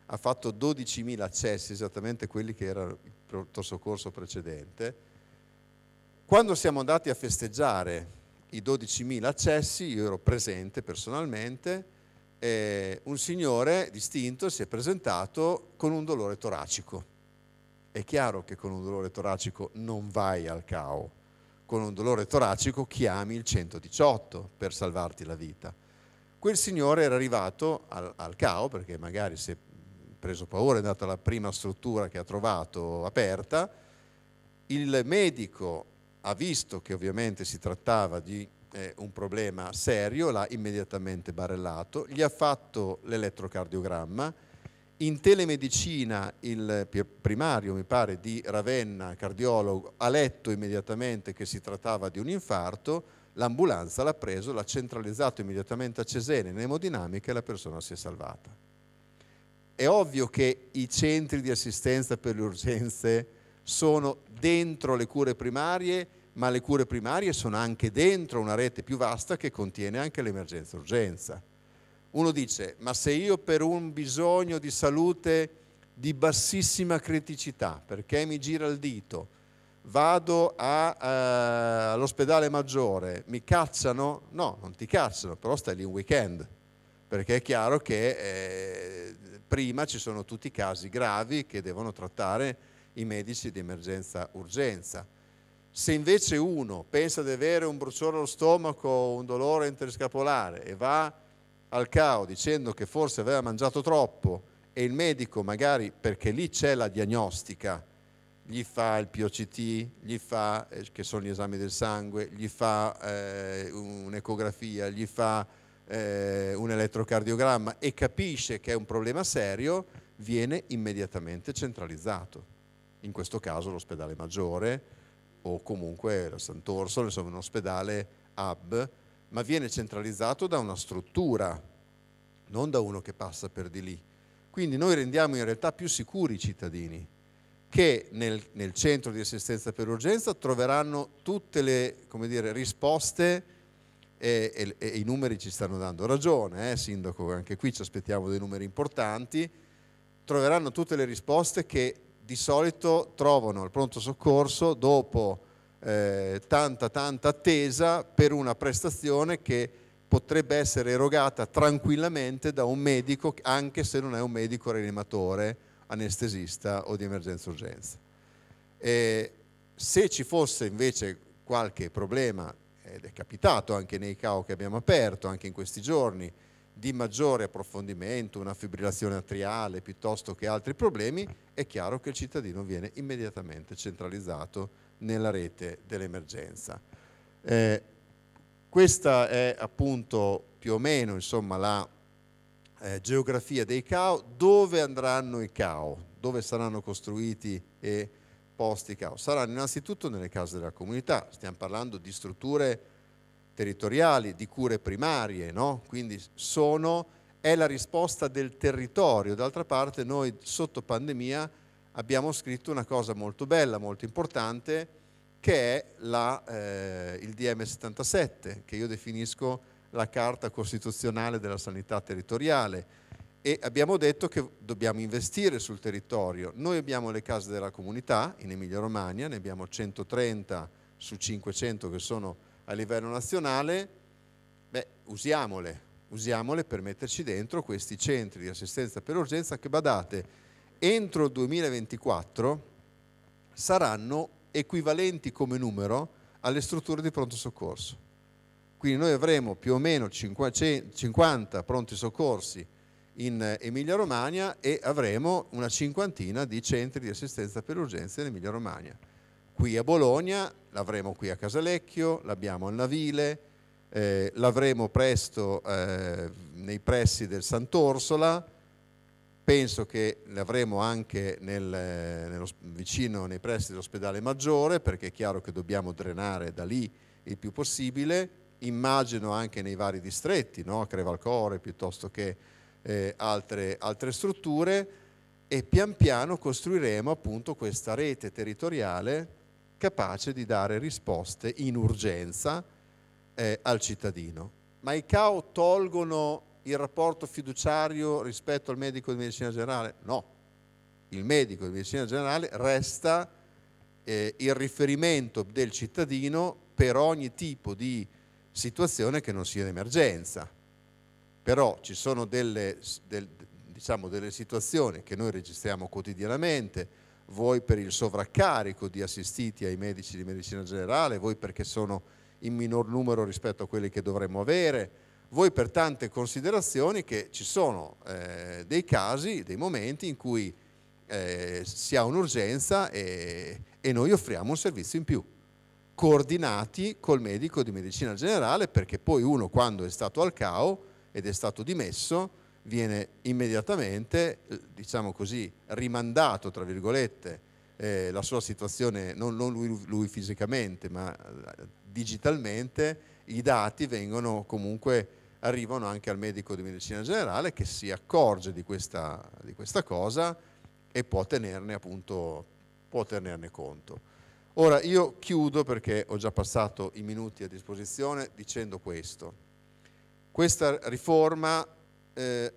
ha fatto 12.000 accessi, esattamente quelli che era il pronto soccorso precedente, quando siamo andati a festeggiare i 12.000 accessi, io ero presente personalmente, un signore distinto si è presentato con un dolore toracico. È chiaro che con un dolore toracico non vai al CAO, con un dolore toracico chiami il 118 per salvarti la vita. Quel signore era arrivato al, al CAO perché magari si è preso paura, è andato alla prima struttura che ha trovato aperta, il medico ha visto che ovviamente si trattava di eh, un problema serio, l'ha immediatamente barellato, gli ha fatto l'elettrocardiogramma, in telemedicina il primario, mi pare, di Ravenna, cardiologo, ha letto immediatamente che si trattava di un infarto, l'ambulanza l'ha preso, l'ha centralizzato immediatamente a Cesena in emodinamica e la persona si è salvata. È ovvio che i centri di assistenza per le urgenze sono dentro le cure primarie, ma le cure primarie sono anche dentro una rete più vasta che contiene anche l'emergenza urgenza. Uno dice, ma se io per un bisogno di salute di bassissima criticità, perché mi gira il dito, vado a, eh, all'ospedale maggiore, mi cacciano? No, non ti cacciano, però stai lì un weekend, perché è chiaro che eh, prima ci sono tutti i casi gravi che devono trattare i medici di emergenza urgenza. Se invece uno pensa di avere un bruciore allo stomaco o un dolore interscapolare e va al CAO dicendo che forse aveva mangiato troppo e il medico magari, perché lì c'è la diagnostica, gli fa il POCT, gli fa, eh, che sono gli esami del sangue, gli fa eh, un'ecografia, gli fa eh, un elettrocardiogramma e capisce che è un problema serio, viene immediatamente centralizzato in questo caso l'ospedale maggiore o comunque la Sant'Orso, insomma un ospedale hub, ma viene centralizzato da una struttura, non da uno che passa per di lì. Quindi noi rendiamo in realtà più sicuri i cittadini che nel, nel centro di assistenza per urgenza troveranno tutte le dire, risposte e, e, e, i numeri ci stanno dando ragione, eh, Sindaco, anche qui ci aspettiamo dei numeri importanti, troveranno tutte le risposte che di solito trovano il pronto soccorso dopo eh, tanta tanta attesa per una prestazione che potrebbe essere erogata tranquillamente da un medico anche se non è un medico rianimatore, anestesista o di emergenza urgenza. E se ci fosse invece qualche problema, ed è capitato anche nei CAO che abbiamo aperto, anche in questi giorni, di maggiore approfondimento, una fibrillazione atriale piuttosto che altri problemi, è chiaro che il cittadino viene immediatamente centralizzato nella rete dell'emergenza. Eh, questa è appunto più o meno insomma, la eh, geografia dei CAO, dove andranno i CAO, dove saranno costruiti e posti i CAO. Saranno innanzitutto nelle case della comunità, stiamo parlando di strutture territoriali, di cure primarie, no? quindi sono, è la risposta del territorio. D'altra parte noi sotto pandemia abbiamo scritto una cosa molto bella, molto importante, che è la, eh, il DM77, che io definisco la carta costituzionale della sanità territoriale e abbiamo detto che dobbiamo investire sul territorio. Noi abbiamo le case della comunità in Emilia Romagna, ne abbiamo 130 su 500 che sono a livello nazionale, beh, usiamole, usiamole per metterci dentro questi centri di assistenza per urgenza che, badate, entro il 2024 saranno equivalenti come numero alle strutture di pronto soccorso. Quindi noi avremo più o meno 50 pronti soccorsi in Emilia Romagna e avremo una cinquantina di centri di assistenza per urgenza in Emilia Romagna. Qui a Bologna l'avremo qui a Casalecchio, l'abbiamo al Navile, eh, l'avremo presto eh, nei pressi del Sant'Orsola, penso che l'avremo anche nel, eh, nello, vicino nei pressi dell'ospedale maggiore perché è chiaro che dobbiamo drenare da lì il più possibile, immagino anche nei vari distretti, no? a Crevalcore piuttosto che eh, altre, altre strutture e pian piano costruiremo appunto questa rete territoriale capace di dare risposte in urgenza eh, al cittadino. Ma i CAO tolgono il rapporto fiduciario rispetto al medico di medicina generale? No, il medico di medicina generale resta eh, il riferimento del cittadino per ogni tipo di situazione che non sia d'emergenza. Però ci sono delle, del, diciamo, delle situazioni che noi registriamo quotidianamente, voi per il sovraccarico di assistiti ai medici di medicina generale, voi perché sono in minor numero rispetto a quelli che dovremmo avere, voi per tante considerazioni che ci sono eh, dei casi, dei momenti in cui eh, si ha un'urgenza e, e noi offriamo un servizio in più, coordinati col medico di medicina generale perché poi uno quando è stato al CAO ed è stato dimesso, viene immediatamente, eh, diciamo così, rimandato, tra virgolette, eh, la sua situazione, non, non lui, lui, fisicamente, ma eh, digitalmente, i dati vengono comunque, arrivano anche al medico di medicina generale che si accorge di questa, di questa cosa e può tenerne, appunto, può tenerne conto. Ora io chiudo perché ho già passato i minuti a disposizione dicendo questo. Questa riforma eh,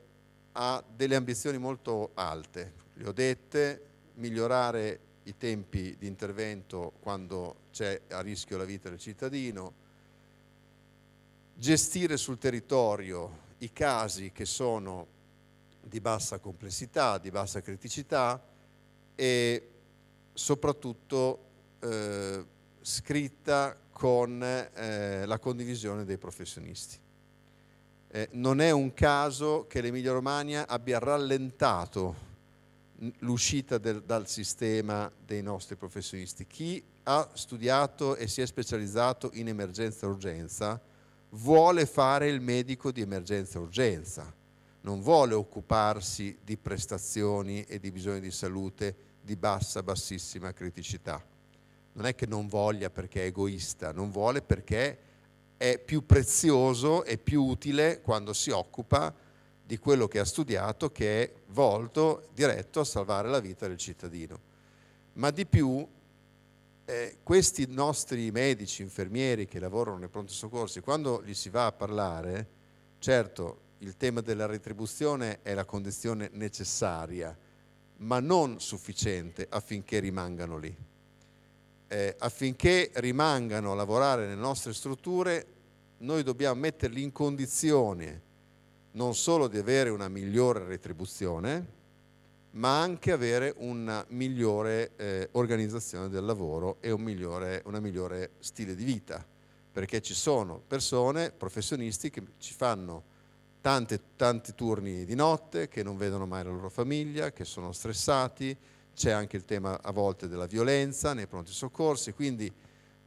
ha delle ambizioni molto alte, le ho dette, migliorare i tempi di intervento quando c'è a rischio la vita del cittadino, gestire sul territorio i casi che sono di bassa complessità, di bassa criticità e soprattutto eh, scritta con eh, la condivisione dei professionisti. Eh, non è un caso che l'Emilia Romagna abbia rallentato l'uscita del, dal sistema dei nostri professionisti. Chi ha studiato e si è specializzato in emergenza-urgenza vuole fare il medico di emergenza-urgenza, non vuole occuparsi di prestazioni e di bisogni di salute di bassa, bassissima criticità. Non è che non voglia perché è egoista, non vuole perché è più prezioso e più utile quando si occupa di quello che ha studiato che è volto, diretto a salvare la vita del cittadino. Ma di più, eh, questi nostri medici, infermieri che lavorano nei pronti soccorsi, quando gli si va a parlare, certo il tema della retribuzione è la condizione necessaria, ma non sufficiente affinché rimangano lì eh, affinché rimangano a lavorare nelle nostre strutture, noi dobbiamo metterli in condizione non solo di avere una migliore retribuzione, ma anche avere una migliore eh, organizzazione del lavoro e un migliore, una migliore stile di vita, perché ci sono persone, professionisti, che ci fanno tante, tanti turni di notte, che non vedono mai la loro famiglia, che sono stressati, c'è anche il tema a volte della violenza nei pronti soccorsi, quindi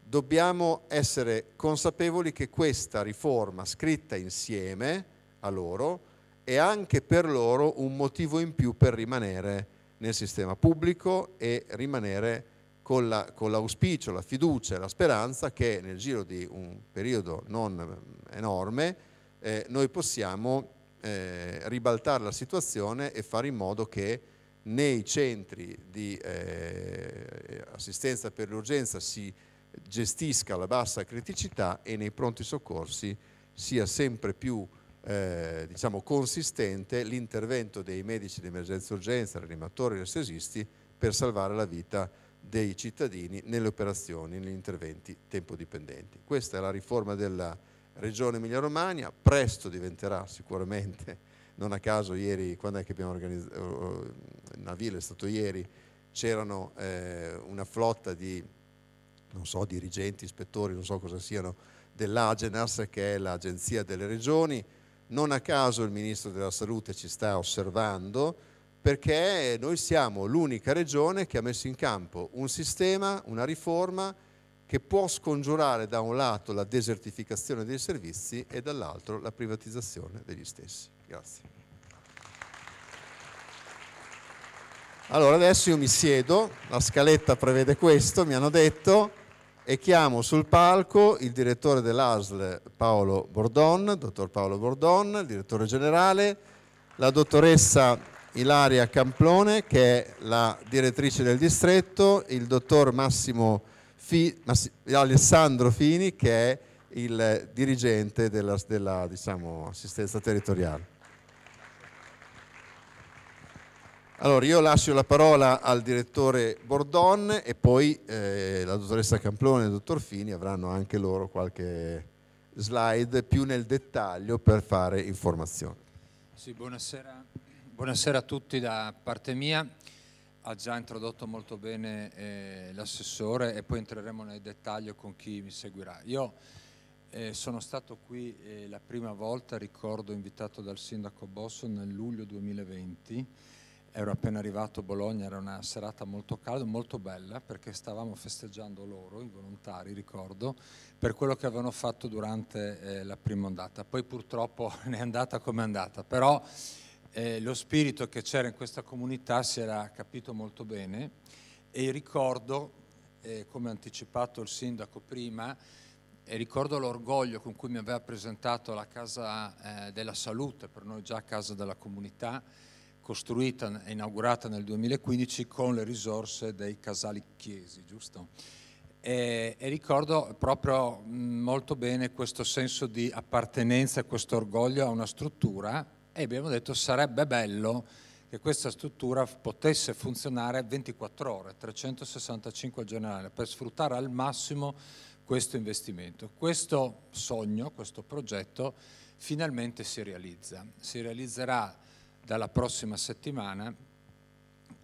dobbiamo essere consapevoli che questa riforma scritta insieme a loro è anche per loro un motivo in più per rimanere nel sistema pubblico e rimanere con, la, con l'auspicio, la fiducia e la speranza che nel giro di un periodo non enorme eh, noi possiamo eh, ribaltare la situazione e fare in modo che nei centri di eh, assistenza per l'urgenza si gestisca la bassa criticità e nei pronti soccorsi sia sempre più eh, diciamo, consistente l'intervento dei medici di emergenza urgenza, rianimatori e anestesisti per salvare la vita dei cittadini nelle operazioni, negli interventi tempo-dipendenti. Questa è la riforma della Regione Emilia-Romagna, presto diventerà sicuramente non a caso ieri, quando è che abbiamo organizzato, Navile è stato ieri, c'erano eh, una flotta di, non so, dirigenti, ispettori, non so cosa siano, dell'Agenas, che è l'agenzia delle regioni. Non a caso il Ministro della Salute ci sta osservando perché noi siamo l'unica regione che ha messo in campo un sistema, una riforma, che può scongiurare da un lato la desertificazione dei servizi e dall'altro la privatizzazione degli stessi. Grazie. Allora adesso io mi siedo, la scaletta prevede questo, mi hanno detto, e chiamo sul palco il direttore dell'ASL Paolo Bordon, dottor Paolo Bordon, il direttore generale, la dottoressa Ilaria Camplone che è la direttrice del distretto, il dottor Massimo Bordon, Fi, Alessandro Fini che è il dirigente della, della diciamo, assistenza territoriale. Allora, io lascio la parola al direttore Bordon e poi eh, la dottoressa Camplone e il dottor Fini avranno anche loro qualche slide più nel dettaglio per fare informazione. Sì, buonasera, buonasera a tutti da parte mia ha già introdotto molto bene eh, l'assessore e poi entreremo nel dettaglio con chi mi seguirà. Io eh, sono stato qui eh, la prima volta, ricordo, invitato dal sindaco Bosso nel luglio 2020, ero appena arrivato a Bologna, era una serata molto calda, molto bella, perché stavamo festeggiando loro, i volontari, ricordo, per quello che avevano fatto durante eh, la prima ondata. Poi purtroppo ne è andata come è andata, però eh, lo spirito che c'era in questa comunità si era capito molto bene e ricordo, eh, come ha anticipato il sindaco prima, eh, ricordo l'orgoglio con cui mi aveva presentato la Casa eh, della Salute, per noi già Casa della Comunità, costruita e inaugurata nel 2015 con le risorse dei casali chiesi, giusto? E, e, ricordo proprio molto bene questo senso di appartenenza, questo orgoglio a una struttura e abbiamo detto sarebbe bello che questa struttura potesse funzionare 24 ore, 365 al giornale, per sfruttare al massimo questo investimento. Questo sogno, questo progetto finalmente si realizza. Si realizzerà dalla prossima settimana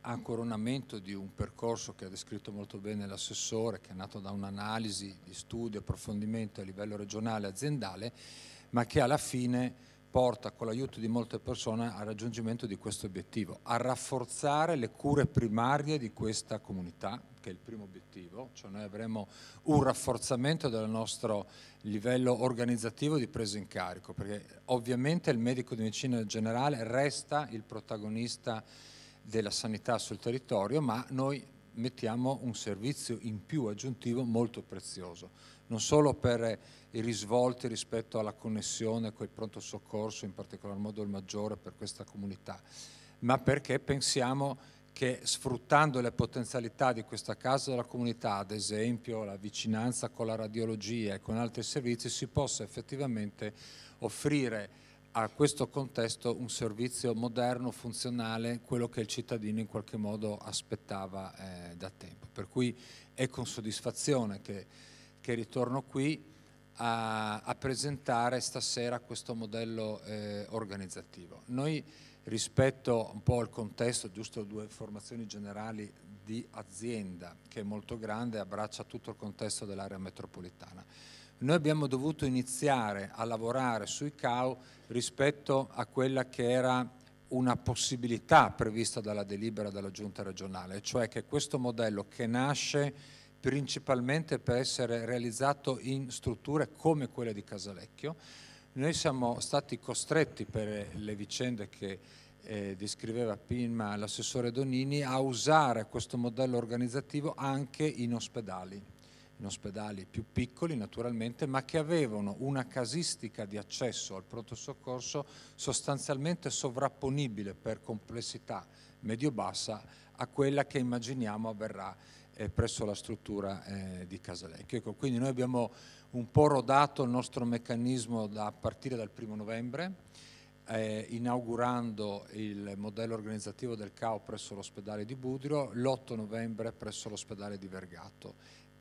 a coronamento di un percorso che ha descritto molto bene l'assessore, che è nato da un'analisi di studio, approfondimento a livello regionale e aziendale, ma che alla fine porta con l'aiuto di molte persone al raggiungimento di questo obiettivo, a rafforzare le cure primarie di questa comunità, che è il primo obiettivo, cioè noi avremo un rafforzamento del nostro livello organizzativo di presa in carico, perché ovviamente il medico di medicina generale resta il protagonista della sanità sul territorio, ma noi mettiamo un servizio in più aggiuntivo molto prezioso, non solo per i risvolti rispetto alla connessione con il pronto soccorso, in particolar modo il maggiore per questa comunità, ma perché pensiamo che sfruttando le potenzialità di questa casa della comunità, ad esempio la vicinanza con la radiologia e con altri servizi, si possa effettivamente offrire a questo contesto un servizio moderno, funzionale, quello che il cittadino in qualche modo aspettava eh, da tempo. Per cui è con soddisfazione che, che ritorno qui a, a, presentare stasera questo modello eh, organizzativo. Noi rispetto un po' al contesto, giusto due informazioni generali di azienda che è molto grande e abbraccia tutto il contesto dell'area metropolitana. Noi abbiamo dovuto iniziare a lavorare sui CAO rispetto a quella che era una possibilità prevista dalla delibera della giunta regionale, cioè che questo modello che nasce principalmente per essere realizzato in strutture come quella di Casalecchio, noi siamo stati costretti per le vicende che eh, descriveva prima l'assessore Donini a usare questo modello organizzativo anche in ospedali in ospedali più piccoli naturalmente, ma che avevano una casistica di accesso al pronto soccorso sostanzialmente sovrapponibile per complessità medio-bassa a quella che immaginiamo avverrà eh, presso la struttura eh, di Casalecchio. Ecco, quindi noi abbiamo un po' rodato il nostro meccanismo da, a partire dal primo novembre, eh, inaugurando il modello organizzativo del CAO presso l'ospedale di Budrio, l'8 novembre presso l'ospedale di Vergato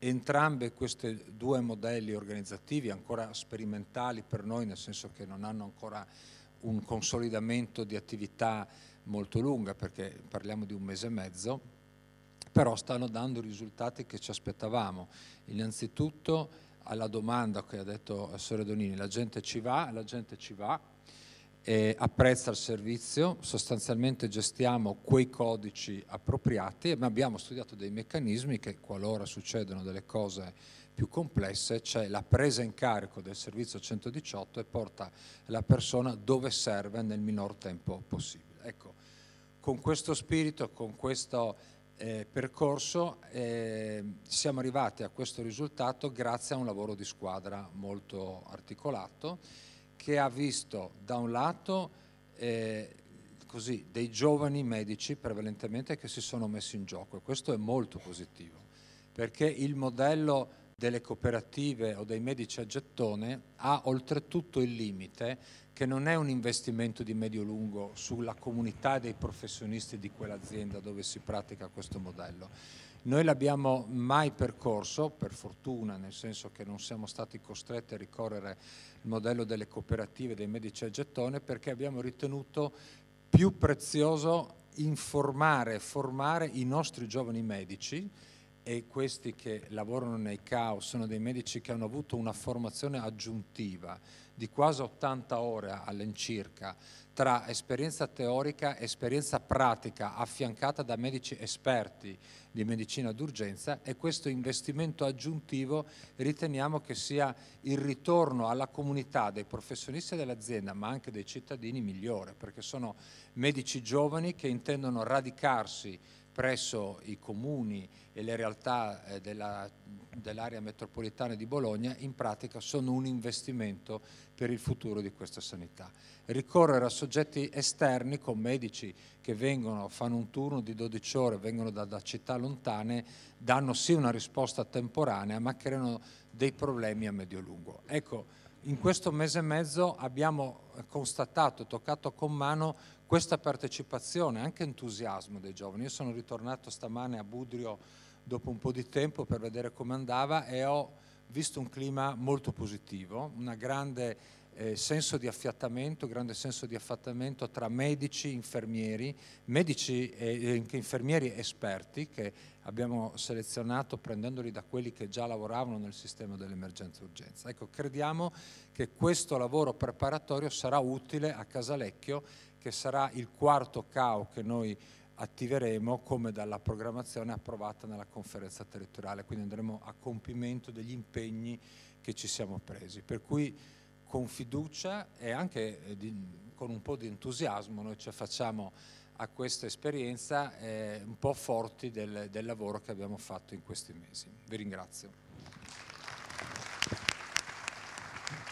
entrambe queste due modelli organizzativi ancora sperimentali per noi, nel senso che non hanno ancora un consolidamento di attività molto lunga, perché parliamo di un mese e mezzo, però stanno dando i risultati che ci aspettavamo. Innanzitutto alla domanda che ha detto Sore Donini, la gente ci va, la gente ci va, eh, apprezza il servizio, sostanzialmente gestiamo quei codici appropriati, e abbiamo studiato dei meccanismi che qualora succedano delle cose più complesse c'è la presa in carico del servizio 118 e porta la persona dove serve nel minor tempo possibile. Ecco, con questo spirito, con questo eh, percorso eh, siamo arrivati a questo risultato grazie a un lavoro di squadra molto articolato che ha visto da un lato eh, così, dei giovani medici prevalentemente che si sono messi in gioco e questo è molto positivo perché il modello delle cooperative o dei medici a gettone ha oltretutto il limite che non è un investimento di medio-lungo sulla comunità dei professionisti di quell'azienda dove si pratica questo modello noi l'abbiamo mai percorso, per fortuna, nel senso che non siamo stati costretti a ricorrere al modello delle cooperative dei medici a gettone perché abbiamo ritenuto più prezioso informare e formare i nostri giovani medici e questi che lavorano nei CAO sono dei medici che hanno avuto una formazione aggiuntiva di quasi 80 ore all'incirca tra esperienza teorica e esperienza pratica affiancata da medici esperti di medicina d'urgenza e questo investimento aggiuntivo riteniamo che sia il ritorno alla comunità dei professionisti dell'azienda ma anche dei cittadini migliore perché sono medici giovani che intendono radicarsi presso i comuni e le realtà eh, dell'area metropolitana di Bologna in pratica sono un investimento per il futuro di questa sanità. Ricorrere a soggetti esterni con medici che vengono, fanno un turno di 12 ore, vengono da, da città lontane, danno sì una risposta temporanea ma creano dei problemi a medio-lungo. Ecco, in questo mese e mezzo abbiamo constatato, toccato con mano questa partecipazione, anche entusiasmo dei giovani. Io sono ritornato stamane a Budrio dopo un po' di tempo per vedere come andava e ho visto un clima molto positivo, un grande eh, senso di affiattamento, grande senso di affiattamento tra medici, infermieri, medici e eh, infermieri esperti che abbiamo selezionato prendendoli da quelli che già lavoravano nel sistema dell'emergenza e urgenza. Ecco, crediamo che questo lavoro preparatorio sarà utile a Casalecchio che sarà il quarto CAO che noi attiveremo come dalla programmazione approvata nella conferenza territoriale, quindi andremo a compimento degli impegni che ci siamo presi. Per cui con fiducia e anche eh, di, con un po' di entusiasmo noi ci facciamo a questa esperienza eh, un po' forti del, del lavoro che abbiamo fatto in questi mesi. Vi ringrazio.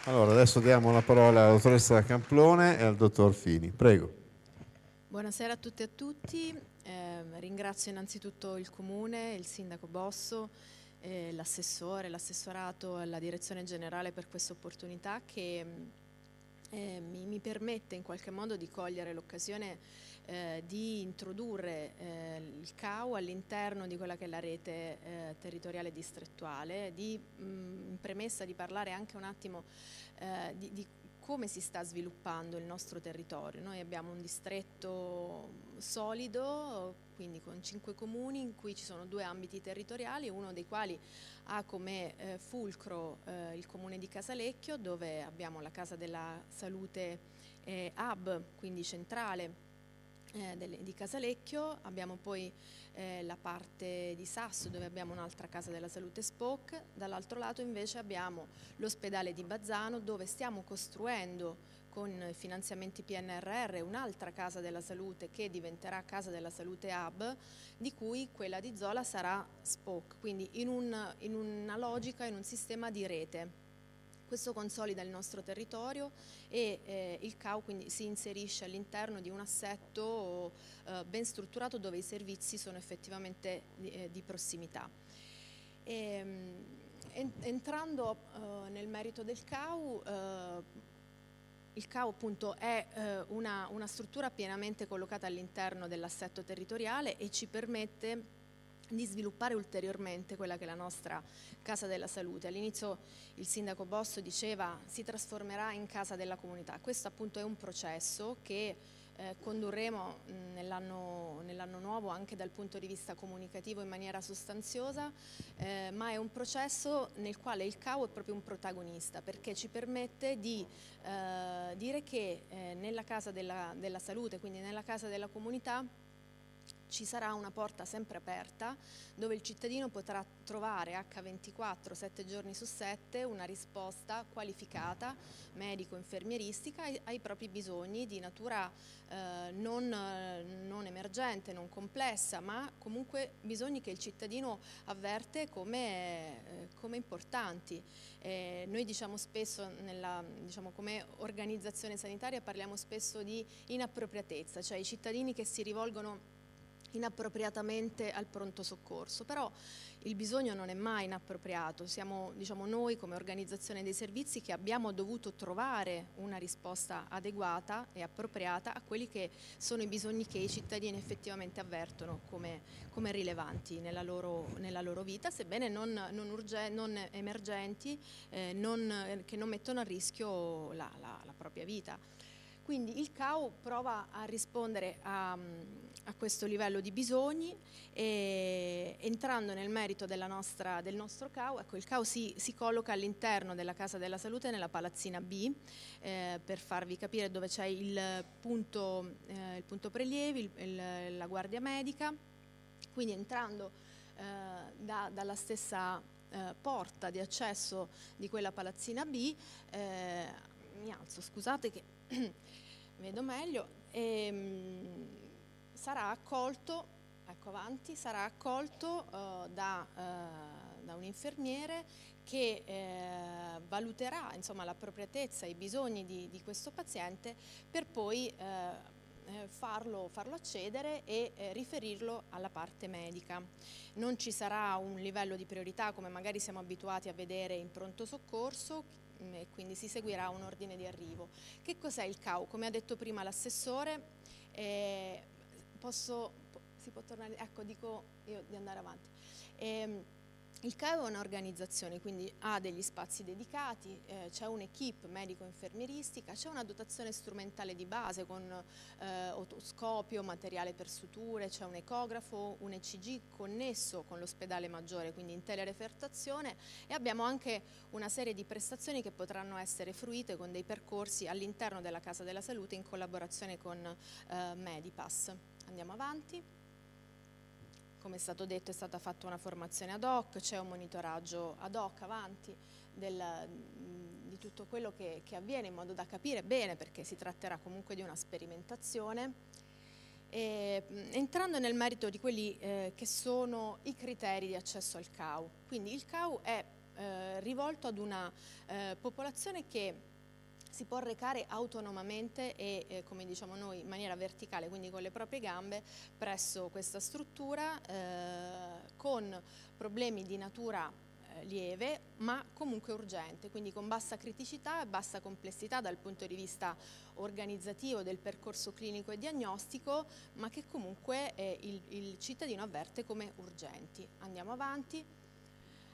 Allora, adesso diamo la parola alla dottoressa Camplone e al dottor Fini. Prego. Buonasera a tutti e a tutti. Eh, ringrazio innanzitutto il Comune, il Sindaco Bosso, eh, l'assessore, l'assessorato e la Direzione Generale per questa opportunità che mm, eh, mi, mi, permette in qualche modo di cogliere l'occasione eh, di introdurre eh, il CAU all'interno di quella che è la rete eh, territoriale distrettuale, di, mh, mm, in premessa di parlare anche un attimo eh, di, di come si sta sviluppando il nostro territorio. Noi abbiamo un distretto solido, quindi con cinque comuni in cui ci sono due ambiti territoriali, uno dei quali ha come eh, fulcro eh, il comune di Casalecchio, dove abbiamo la Casa della Salute eh, Hub, quindi centrale eh, di Casalecchio, abbiamo poi eh, la parte di Sasso dove abbiamo un'altra casa della salute SPOC, dall'altro lato invece abbiamo l'ospedale di Bazzano dove stiamo costruendo con finanziamenti PNRR un'altra casa della salute che diventerà casa della salute hub di cui quella di Zola sarà SPOC, quindi in, un, in una logica, in un sistema di rete. Questo consolida il nostro territorio e eh, il CAU quindi si inserisce all'interno di un assetto eh, ben strutturato dove i servizi sono effettivamente eh, di, prossimità. E, ehm, entrando eh, nel merito del CAU, eh, il CAU appunto è eh, una, una struttura pienamente collocata all'interno dell'assetto territoriale e ci permette di sviluppare ulteriormente quella che è la nostra Casa della Salute. All'inizio il sindaco Bosso diceva si trasformerà in Casa della Comunità. Questo appunto è un processo che eh, condurremo nell'anno nell nuovo anche dal punto di vista comunicativo in maniera sostanziosa, eh, ma è un processo nel quale il CAO è proprio un protagonista perché ci permette di eh, dire che eh, nella Casa della, della Salute, quindi nella Casa della Comunità, ci sarà una porta sempre aperta dove il cittadino potrà trovare H24, 7 giorni su 7, una risposta qualificata medico-infermieristica ai, ai, propri bisogni di natura eh, non, non, emergente, non complessa, ma comunque bisogni che il cittadino avverte come, eh, come importanti. Eh, noi diciamo spesso, nella, diciamo, come organizzazione sanitaria parliamo spesso di inappropriatezza, cioè i cittadini che si rivolgono inappropriatamente al pronto soccorso, però il bisogno non è mai inappropriato, siamo diciamo, noi come organizzazione dei servizi che abbiamo dovuto trovare una risposta adeguata e appropriata a quelli che sono i bisogni che i cittadini effettivamente avvertono come, come rilevanti nella loro, nella loro, vita, sebbene non, non, urge, non emergenti, eh, non, eh, che non mettono a rischio la, la, la propria vita. Quindi il CAO prova a rispondere a a questo livello di bisogni e entrando nel merito nostra, del nostro CAU, ecco, il CAU si, si colloca all'interno della Casa della Salute nella palazzina B eh, per farvi capire dove c'è il punto, eh, il punto prelievi, il, il, la guardia medica, quindi entrando eh, da, dalla stessa eh, porta di accesso di quella palazzina B, eh, mi alzo, scusate che vedo meglio. E, ehm, sarà accolto, ecco avanti, sarà accolto eh, da, eh, da, un infermiere che eh, valuterà insomma, l'appropriatezza e i bisogni di, di, questo paziente per poi eh, eh, farlo, farlo, accedere e eh, riferirlo alla parte medica. Non ci sarà un livello di priorità come magari siamo abituati a vedere in pronto soccorso, mm, e quindi si seguirà un ordine di arrivo. Che cos'è il CAU? Come ha detto prima l'assessore, eh, posso, si può tornare, ecco dico io di andare avanti. E, ehm, il CAEO è un'organizzazione, quindi ha degli spazi dedicati, eh, c'è un'equipe medico-infermieristica, c'è una dotazione strumentale di base con eh, otoscopio, materiale per suture, c'è un ecografo, un ECG connesso con l'ospedale maggiore, quindi in telerefertazione e abbiamo anche una serie di prestazioni che potranno essere fruite con dei percorsi all'interno della Casa della Salute in collaborazione con eh, Medipass. Andiamo avanti. Come è stato detto è stata fatta una formazione ad hoc, c'è un monitoraggio ad hoc avanti del, mm, di tutto quello che, che avviene in modo da capire bene perché si tratterà comunque di una sperimentazione. E, mm, entrando nel merito di quelli eh, che sono i criteri di accesso al CAU, quindi il CAU è eh, rivolto ad una eh, popolazione che si può recare autonomamente e eh, come diciamo noi in maniera verticale, quindi con le proprie gambe, presso questa struttura eh, con problemi di natura eh, lieve ma comunque urgente, quindi con bassa criticità e bassa complessità dal punto di vista organizzativo del percorso clinico e diagnostico, ma che comunque eh, il, il cittadino avverte come urgenti. Andiamo avanti.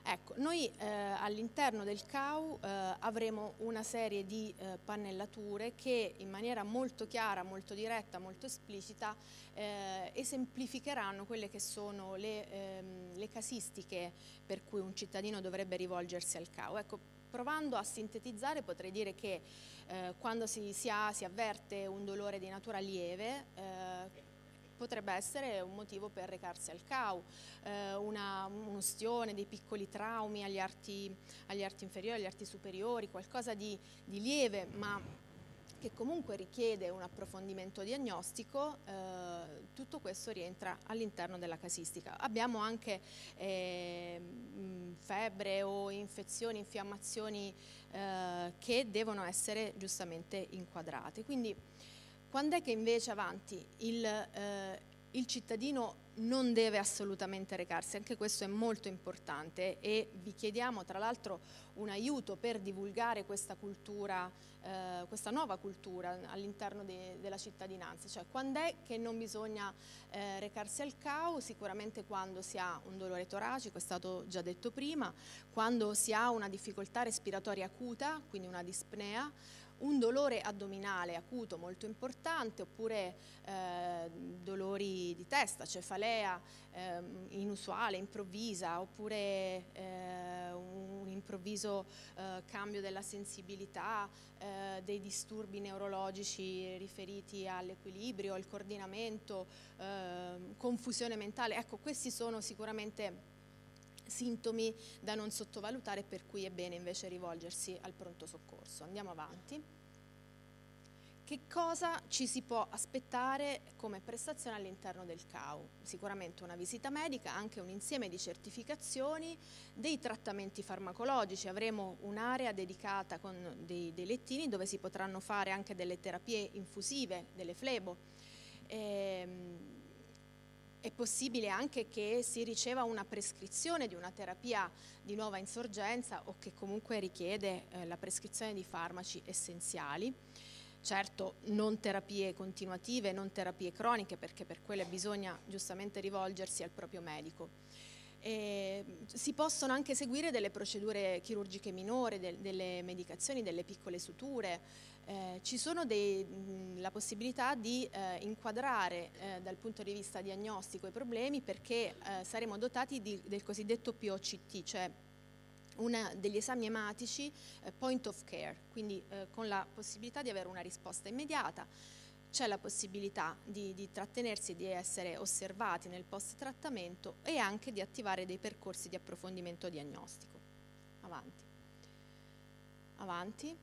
Ecco, noi eh, all'interno del CAU eh, avremo una serie di eh, pannellature che in maniera molto chiara, molto diretta, molto esplicita eh, esemplificheranno quelle che sono le, ehm, le casistiche per cui un cittadino dovrebbe rivolgersi al CAU. Ecco, provando a sintetizzare potrei dire che eh, quando si, si, ha, si, avverte un dolore di natura lieve eh, potrebbe essere un motivo per recarsi al CAU, eh, una, un'ustione, dei piccoli traumi agli arti, agli arti, inferiori, agli arti superiori, qualcosa di, di lieve ma che comunque richiede un approfondimento diagnostico, eh, tutto questo rientra all'interno della casistica. Abbiamo anche eh, febbre o infezioni, infiammazioni eh, che devono essere giustamente inquadrate. Quindi quando è che invece avanti il, eh, il cittadino non deve assolutamente recarsi, anche questo è molto importante e vi chiediamo tra l'altro un aiuto per divulgare questa cultura, eh, questa nuova cultura all'interno de della cittadinanza, cioè quando è che non bisogna eh, recarsi al CAU, sicuramente quando si ha un dolore toracico, è stato già detto prima, quando si ha una difficoltà respiratoria acuta, quindi una dispnea, un dolore addominale acuto molto importante oppure eh, dolori di testa, cefalea eh, inusuale, improvvisa oppure eh, un improvviso eh, cambio della sensibilità, eh, dei disturbi neurologici riferiti all'equilibrio, al coordinamento, ehm, confusione mentale. Ecco, questi sono sicuramente sintomi da non sottovalutare per cui è bene invece rivolgersi al pronto soccorso. Andiamo avanti. Che cosa ci si può aspettare come prestazione all'interno del CAU? Sicuramente una visita medica, anche un insieme di certificazioni, dei trattamenti farmacologici, avremo un'area dedicata con dei, dei, lettini dove si potranno fare anche delle terapie infusive, delle flebo. Ehm, è possibile anche che si riceva una prescrizione di una terapia di nuova insorgenza o che comunque richiede eh, la prescrizione di farmaci essenziali. Certo non terapie continuative, non terapie croniche, perché per quelle bisogna giustamente rivolgersi al proprio medico. E si possono anche seguire delle procedure chirurgiche minore, de delle medicazioni, delle piccole suture, eh, ci sono dei, la possibilità di eh, inquadrare eh, dal punto di vista diagnostico i problemi perché eh, saremo dotati di, del cosiddetto POCT, cioè una, degli esami ematici eh, point of care, quindi eh, con la possibilità di avere una risposta immediata. C'è la possibilità di, di trattenersi, di essere osservati nel post-trattamento e anche di attivare dei percorsi di approfondimento diagnostico. Avanti. Avanti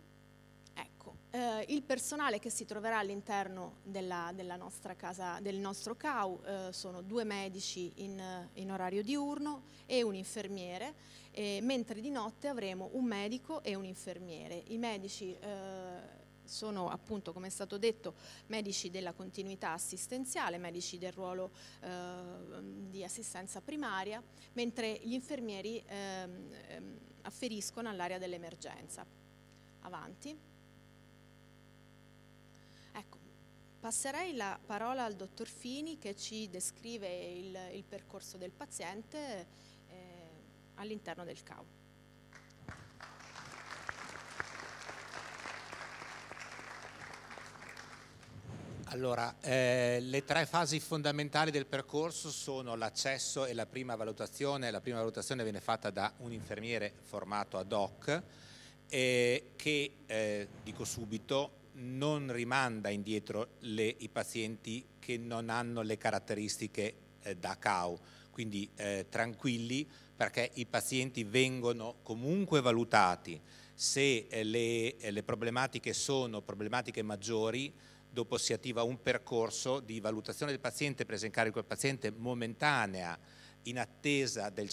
eh, il personale che si troverà all'interno della, della, nostra casa, del nostro CAU eh, sono due medici in, in, orario diurno e un infermiere, e, mentre di notte avremo un medico e un infermiere. I medici eh, sono appunto, come è stato detto, medici della continuità assistenziale, medici del ruolo eh, di assistenza primaria, mentre gli infermieri eh, afferiscono all'area dell'emergenza. Avanti. Passerei la parola al dottor Fini che ci descrive il, il percorso del paziente eh, all'interno del CAU. Allora, eh, le tre fasi fondamentali del percorso sono l'accesso e la prima valutazione. La prima valutazione viene fatta da un infermiere formato ad hoc eh, che, eh, dico subito, non rimanda indietro le, i pazienti che non hanno le caratteristiche eh, da CAU, quindi eh, tranquilli perché i pazienti vengono comunque valutati. Se eh, le, eh, le problematiche sono problematiche maggiori, dopo si attiva un percorso di valutazione del paziente, presa in carico del paziente momentanea in attesa del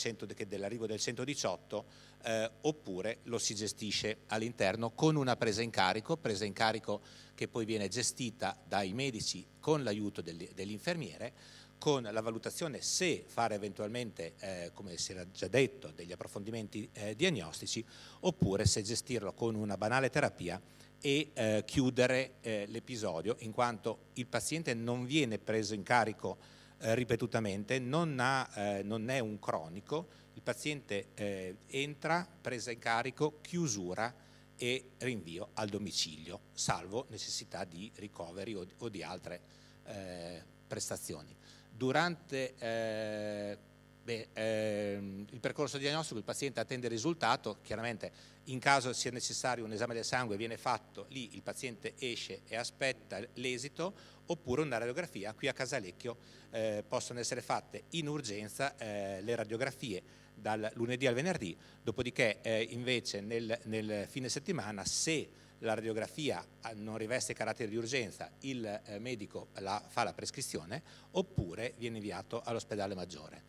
dell'arrivo del 118 eh, oppure lo si gestisce all'interno con una presa in carico, presa in carico che poi viene gestita dai medici con l'aiuto dell'infermiere, con la valutazione se fare eventualmente, eh, come si era già detto, degli approfondimenti eh, diagnostici, oppure se gestirlo con una banale terapia e eh, chiudere eh, l'episodio, in quanto il paziente non viene preso in carico eh, ripetutamente, non, ha, eh, non, è un cronico, il paziente eh, entra, presa in carico, chiusura e rinvio al domicilio, salvo necessità di ricoveri o, o di, altre eh, prestazioni. Durante eh, Beh, ehm, il percorso diagnostico, il paziente attende il risultato, chiaramente in caso sia necessario un esame del sangue viene fatto, lì il paziente esce e aspetta l'esito oppure una radiografia. Qui a Casalecchio eh, possono essere fatte in urgenza eh, le radiografie dal lunedì al venerdì, dopodiché eh, invece nel, nel, fine settimana se la radiografia ah, non riveste carattere di urgenza, il eh, medico la, fa la prescrizione oppure viene inviato all'ospedale maggiore.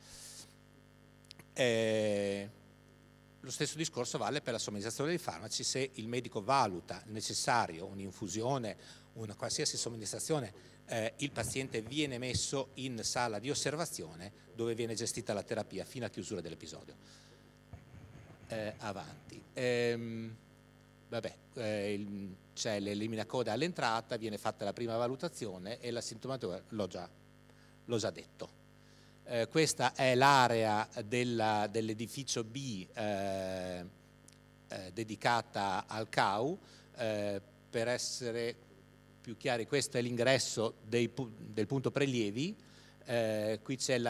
Eh, lo stesso discorso vale per la somministrazione dei farmaci, se il medico valuta necessario un'infusione una qualsiasi somministrazione, eh, il paziente viene messo in sala di osservazione dove viene gestita la terapia fino a chiusura dell'episodio. Eh, avanti. Ehm, eh, c'è l'eliminacoda all'entrata, viene fatta la prima valutazione e la sintomatologia, l'ho già, già, detto. Eh, questa è l'area dell'edificio dell B eh, eh, dedicata al CAU per essere più chiari, questo è l'ingresso pu del punto prelievi, eh, qui c'è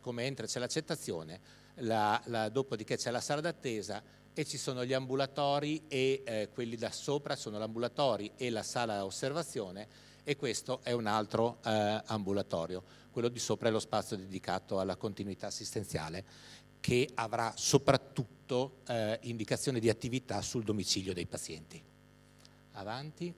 come entra c'è l'accettazione, la, la, dopodiché c'è la sala d'attesa e ci sono gli ambulatori e eh, quelli da sopra sono l'ambulatorio e la sala osservazione e questo è un altro eh, ambulatorio. Quello di sopra è lo spazio dedicato alla continuità assistenziale che avrà soprattutto eh, indicazione di attività sul domicilio dei pazienti. Avanti.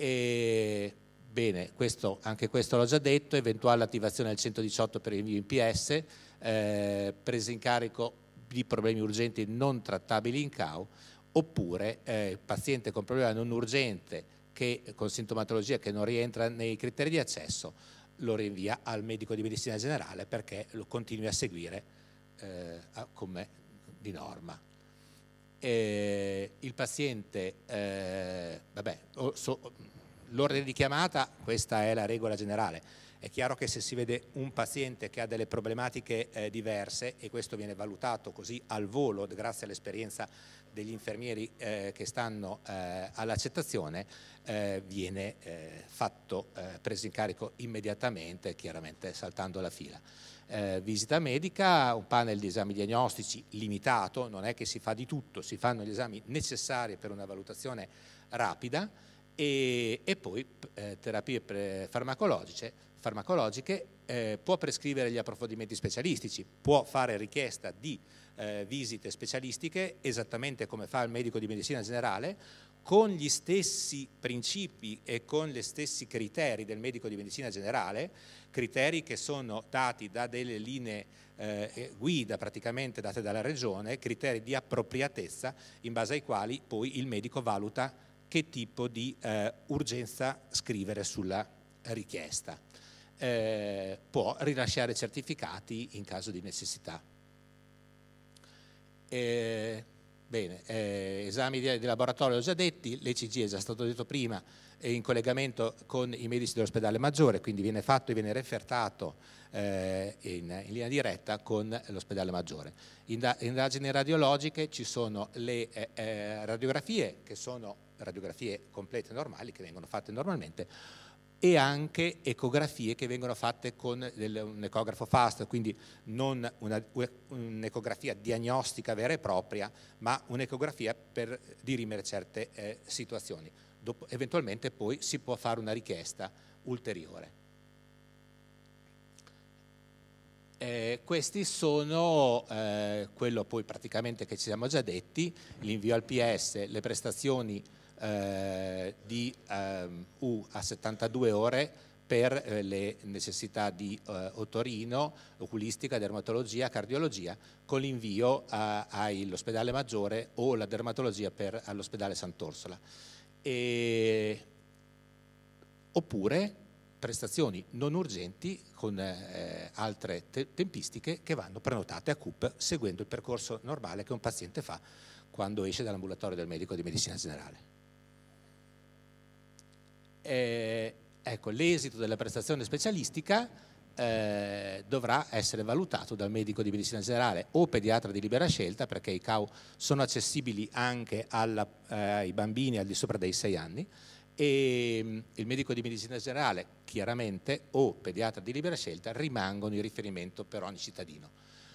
E, bene, questo, anche questo l'ho già detto, eventuale attivazione del 118 per invio in PS, eh, presa in carico di problemi urgenti non trattabili in CAU, oppure eh, paziente con problema non urgente che, con sintomatologia che non rientra nei criteri di accesso, lo rinvia al medico di medicina generale perché lo continui a seguire eh, come di norma. E eh, il paziente, eh, vabbè, so, l'ordine di chiamata, questa è la regola generale. È chiaro che se si vede un paziente che ha delle problematiche eh, diverse e questo viene valutato così al volo grazie all'esperienza degli infermieri eh, che stanno eh, all'accettazione, eh, viene eh, fatto, eh, preso in carico immediatamente, chiaramente saltando la fila. visita medica, un panel di esami diagnostici limitato, non è che si fa di tutto, si fanno gli esami necessari per una valutazione rapida e, e poi eh, terapie pre- farmacologiche, farmacologiche eh, può prescrivere gli approfondimenti specialistici, può fare richiesta di eh, visite specialistiche esattamente come fa il medico di medicina generale, con gli stessi principi e con gli stessi criteri del medico di medicina generale, criteri che sono dati da delle linee eh, guida praticamente date dalla regione, criteri di appropriatezza in base ai quali poi il medico valuta che tipo di eh, urgenza scrivere sulla richiesta. Eh, può rilasciare certificati in caso di necessità. Eh, bene, eh, esami di, di, laboratorio ho già detti, l'ECG è già stato detto prima, è in collegamento con i medici dell'ospedale maggiore, quindi viene fatto e viene refertato eh, in, in, linea diretta con l'ospedale maggiore. indagini radiologiche ci sono le eh, radiografie che sono radiografie complete normali che vengono fatte normalmente e anche ecografie che vengono fatte con un ecografo fast, quindi non un'ecografia diagnostica vera e propria, ma un'ecografia per dirimere certe eh, situazioni. Dopo, eventualmente poi si può fare una richiesta ulteriore. Eh, questi sono eh, quello poi praticamente che ci siamo già detti, l'invio al PS, le prestazioni eh, di ehm, U a 72 ore per eh, le necessità di eh, otorino, oculistica, dermatologia, cardiologia, con l'invio all'ospedale maggiore o la dermatologia per, all'ospedale Sant'Orsola. E, oppure prestazioni non urgenti con eh, altre te tempistiche che vanno prenotate a CUP seguendo il percorso normale che un paziente fa quando esce dall'ambulatorio del medico di medicina generale eh, ecco, l'esito della prestazione specialistica eh, dovrà essere valutato dal medico di medicina generale o pediatra di libera scelta perché i CAU sono accessibili anche alla, eh, ai bambini al di sopra dei 6 anni e mm, il medico di medicina generale chiaramente o pediatra di libera scelta rimangono in riferimento per ogni cittadino.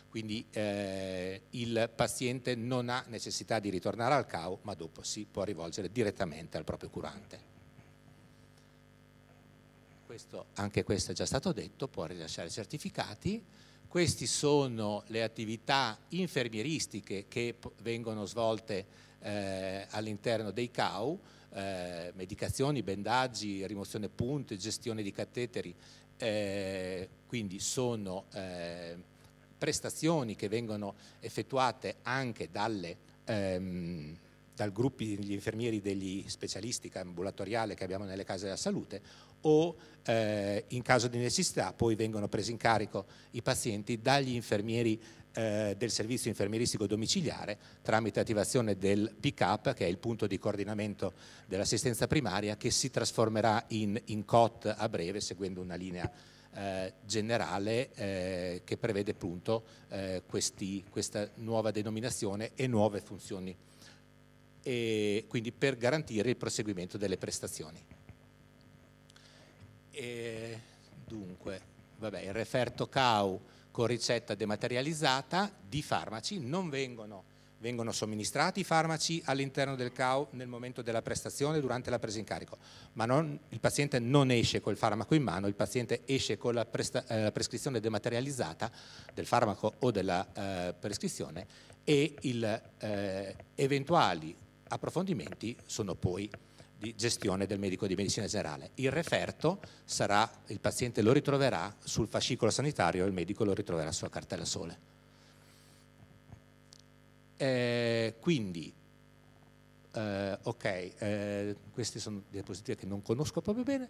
Quindi eh, il paziente non ha necessità di ritornare al CAU ma dopo si può rivolgere direttamente al proprio curante questo, anche questo è già stato detto, può rilasciare certificati. Queste sono le attività infermieristiche che vengono svolte eh, all'interno dei CAU, eh, medicazioni, bendaggi, rimozione punte, gestione di cateteri, eh, quindi sono eh, prestazioni che vengono effettuate anche dalle, ehm, dal gruppo degli infermieri degli specialistica ambulatoriale che abbiamo nelle case della salute o eh, in caso di necessità poi vengono presi in carico i pazienti dagli infermieri eh, del servizio infermieristico domiciliare tramite attivazione del pick-up che è il punto di coordinamento dell'assistenza primaria che si trasformerà in, in COT a breve seguendo una linea eh, generale eh, che prevede appunto eh, questi, questa nuova denominazione e nuove funzioni e quindi per garantire il proseguimento delle prestazioni. E dunque, vabbè, il referto CAU con ricetta dematerializzata di farmaci non vengono vengono somministrati i farmaci all'interno del CAU nel momento della prestazione durante la presa in carico, ma non, il paziente non esce col farmaco in mano, il paziente esce con la, presta, eh, la prescrizione dematerializzata del farmaco o della eh, prescrizione e i eh, eventuali approfondimenti sono poi di gestione del medico di medicina generale. Il referto sarà, il paziente lo ritroverà sul fascicolo sanitario, e il medico lo ritroverà sulla cartella sole. Eh, quindi, eh, ok, eh, queste sono diapositive che non conosco proprio bene.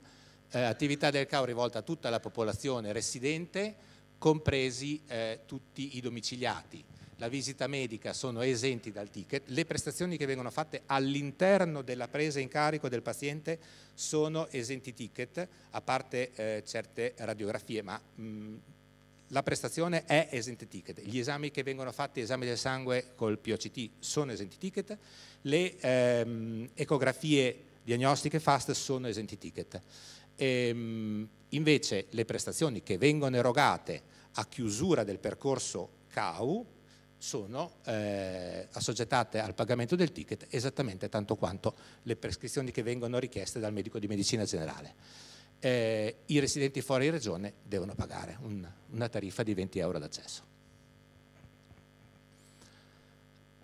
Eh, attività del CAO rivolta a tutta la popolazione residente, compresi eh, tutti i domiciliati la visita medica sono esenti dal ticket, le prestazioni che vengono fatte all'interno della presa in carico del paziente sono esenti ticket, a parte eh, certe radiografie, ma mh, mm, la prestazione è esente ticket, gli esami che vengono fatti, esami del sangue col POCT sono esenti ticket, le ehm, ecografie diagnostiche FAST sono esenti ticket. Ehm, invece le prestazioni che vengono erogate a chiusura del percorso CAU, sono eh, assoggettate al pagamento del ticket esattamente tanto quanto le prescrizioni che vengono richieste dal medico di medicina generale. Eh, I residenti fuori regione devono pagare un, una tariffa di 20 euro d'accesso.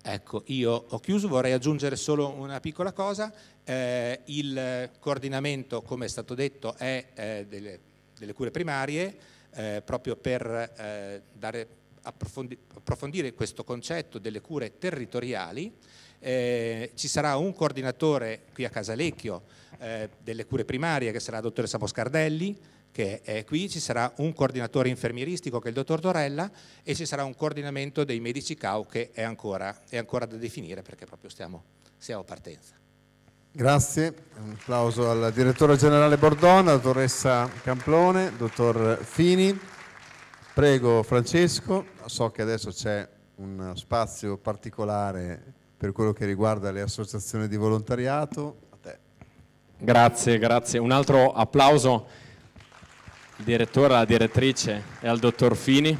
Ecco, io ho chiuso, vorrei aggiungere solo una piccola cosa, eh, il coordinamento come è stato detto è eh, delle, delle, cure primarie eh, proprio per eh, dare approfondire questo concetto delle cure territoriali. Eh, ci sarà un coordinatore qui a Casalecchio eh, delle cure primarie che sarà la dottoressa Moscardelli che è qui, ci sarà un coordinatore infermieristico che è il dottor Dorella e ci sarà un coordinamento dei medici CAU che è ancora, è ancora da definire perché proprio stiamo, siamo a partenza. Grazie, un applauso al direttore generale Bordona, dottoressa Camplone, dottor Fini. Prego Francesco, so che adesso c'è un spazio particolare per quello che riguarda le associazioni di volontariato. A te. Grazie, grazie. Un altro applauso al direttore, alla direttrice e al dottor Fini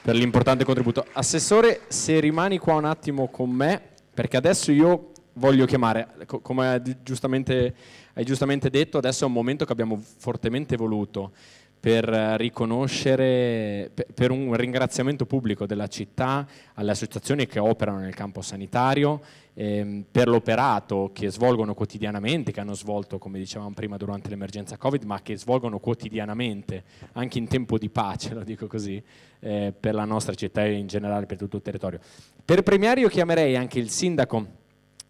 per l'importante contributo. Assessore, se rimani qua un attimo con me, perché adesso io voglio chiamare, come giustamente, hai giustamente detto, adesso è un momento che abbiamo fortemente voluto per riconoscere, per un ringraziamento pubblico della città alle associazioni che operano nel campo sanitario, ehm, per l'operato che svolgono quotidianamente, che hanno svolto come dicevamo prima durante l'emergenza Covid, ma che svolgono quotidianamente, anche in tempo di pace, lo dico così, eh, per la nostra città e in generale per tutto il territorio. Per premiare io chiamerei anche il sindaco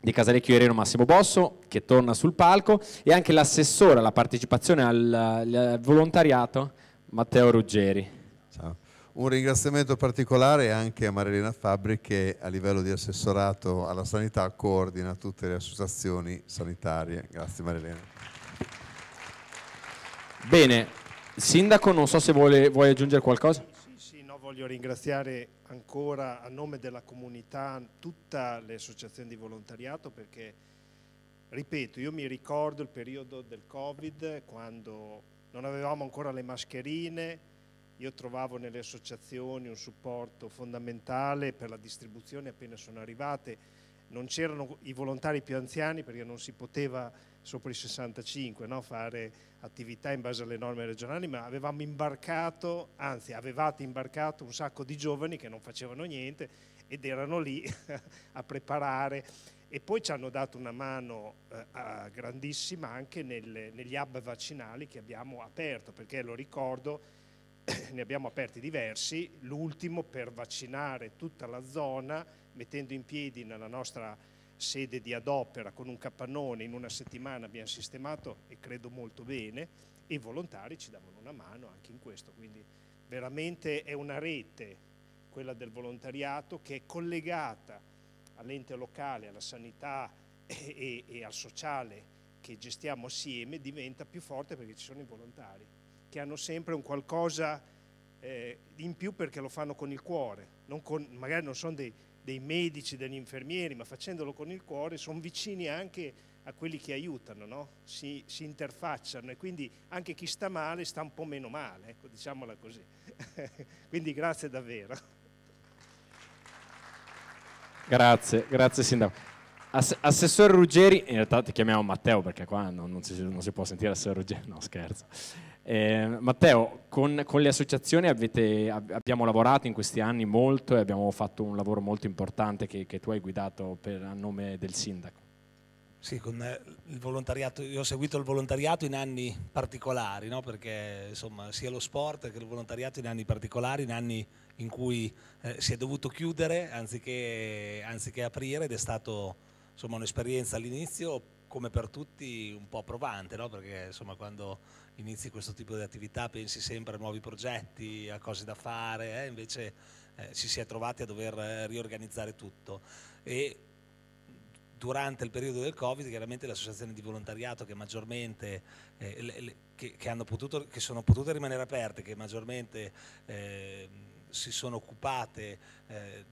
di Casalecchio Ireno Massimo Bosso che torna sul palco e anche l'assessore alla partecipazione al, al volontariato Matteo Ruggeri. Ciao. Un ringraziamento particolare anche a Marilena Fabri che a livello di assessorato alla sanità coordina tutte le associazioni sanitarie. Grazie Marilena. Bene, sindaco non so se vuole, vuole aggiungere qualcosa voglio ringraziare ancora a nome della comunità tutte le associazioni di volontariato perché, ripeto, io mi ricordo il periodo del Covid quando non avevamo ancora le mascherine, io trovavo nelle associazioni un supporto fondamentale per la distribuzione appena sono arrivate, non c'erano i volontari più anziani perché non si poteva sopra i 65 no, fare attività in base alle norme regionali, ma avevamo imbarcato, anzi avevate imbarcato un sacco di giovani che non facevano niente ed erano lì a preparare e poi ci hanno dato una mano eh, grandissima anche nel, negli hub vaccinali che abbiamo aperto, perché lo ricordo, ne abbiamo aperti diversi, l'ultimo per vaccinare tutta la zona, mettendo in piedi nella nostra sede di Adopera con un capannone, in una settimana abbiamo sistemato e credo molto bene e i volontari ci davano una mano anche in questo, quindi veramente è una rete quella del volontariato che è collegata all'ente locale, alla sanità e, e, e al sociale che gestiamo assieme diventa più forte perché ci sono i volontari che hanno sempre un qualcosa eh, in più perché lo fanno con il cuore, non con, magari non sono dei dei medici, degli infermieri, ma facendolo con il cuore, sono vicini anche a quelli che aiutano, no? si, si, interfacciano e quindi anche chi sta male sta un po' meno male, ecco, diciamola così. quindi grazie davvero. Grazie, grazie Sindaco. Assessore Ruggeri, in realtà ti chiamiamo Matteo perché qua non, non, si, non si, può sentire Assessore Ruggeri, no scherzo. Eh, Matteo, con, con, le associazioni avete, abbiamo lavorato in questi anni molto e abbiamo fatto un lavoro molto importante che, che tu hai guidato per, a nome del sindaco. Sì, eh, io ho seguito il volontariato in anni particolari, no? perché insomma, sia lo sport che il volontariato in anni particolari, in anni in cui eh, si è dovuto chiudere anziché, anziché aprire ed è stata un'esperienza all'inizio come per tutti un po' provante, no? perché insomma, quando inizi questo tipo di attività pensi sempre a nuovi progetti, a cose da fare, eh? invece eh, ci si è trovati a dover eh, riorganizzare tutto. E durante il periodo del Covid chiaramente le associazioni di volontariato che maggiormente eh, le, le, che, che, potuto, che, sono potute rimanere aperte, che maggiormente ehm, si sono occupate eh,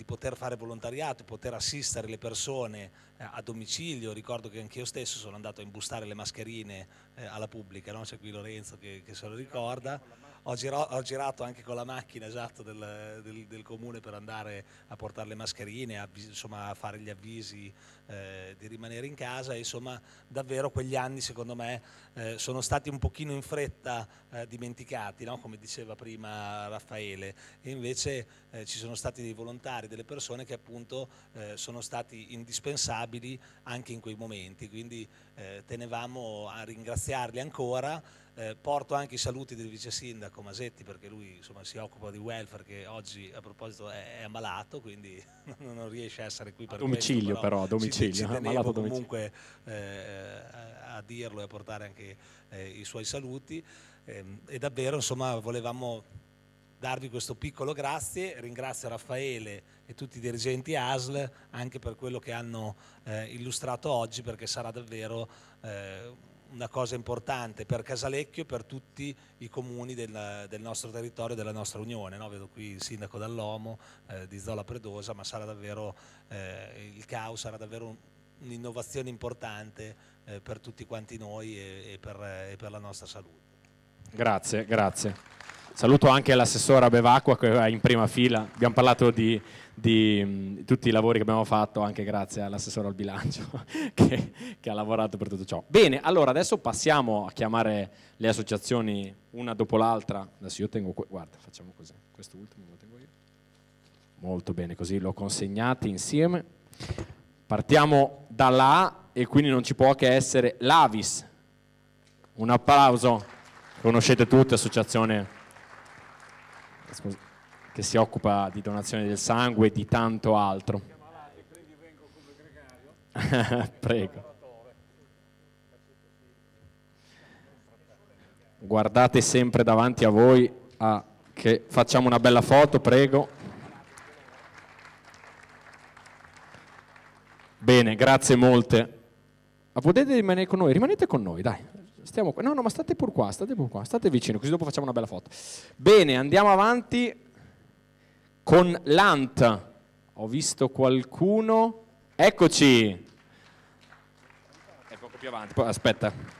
di poter fare volontariato, di poter assistere le persone eh, a domicilio. Ricordo che anch'io stesso sono andato a imbustare le mascherine eh, alla pubblica, no? c'è qui Lorenzo che, che se lo ricorda ho, giro, ho, girato anche con la macchina esatto, del, del, del, comune per andare a portare le mascherine, a, insomma, a fare gli avvisi eh, di rimanere in casa. insomma, davvero quegli anni, secondo me, eh, sono stati un pochino in fretta eh, dimenticati, no? come diceva prima Raffaele. E invece eh, ci sono stati dei volontari, delle persone che appunto eh, sono stati indispensabili anche in quei momenti. Quindi eh, tenevamo a ringraziarli ancora. Eh, porto anche i saluti del vice sindaco Masetti perché lui insomma, si occupa di welfare che oggi a proposito è, ammalato quindi non riesce a essere qui per a domicilio questo, però, a domicilio ci, ci ammalato comunque eh, eh, a, a dirlo e a portare anche eh, i suoi saluti ehm, e davvero insomma volevamo darvi questo piccolo grazie, ringrazio Raffaele e tutti i dirigenti ASL anche per quello che hanno eh, illustrato oggi perché sarà davvero una cosa importante per Casalecchio e per tutti i comuni del, del nostro territorio e della nostra Unione. No? Vedo qui il sindaco dall'Omo eh, di Zola Predosa, ma sarà davvero, eh, il CAU sarà davvero un'innovazione importante eh, per tutti quanti noi e, e, per, e per la nostra salute. Grazie, grazie. Saluto anche l'assessora Bevacqua che è in prima fila, abbiamo parlato di, di, di tutti i lavori che abbiamo fatto anche grazie all'assessore al bilancio che, che, ha lavorato per tutto ciò. Bene, allora adesso passiamo a chiamare le associazioni una dopo l'altra, adesso io tengo, guarda facciamo così, questo ultimo lo tengo io, molto bene così, l'ho consegnati insieme, partiamo dalla A e quindi non ci può che essere l'Avis, un applauso, conoscete tutti, associazione che si occupa di donazione del sangue e di tanto altro. Prego. Guardate sempre davanti a voi a che facciamo una bella foto, prego. Bene, grazie molte. Ma potete rimanere con noi? Rimanete con noi, dai. Stiamo qua. No, no, ma state pur qua, state pur qua, state vicino, così dopo facciamo una bella foto. Bene, andiamo avanti con l'ANT. Ho visto qualcuno. Eccoci. È poco più avanti, aspetta.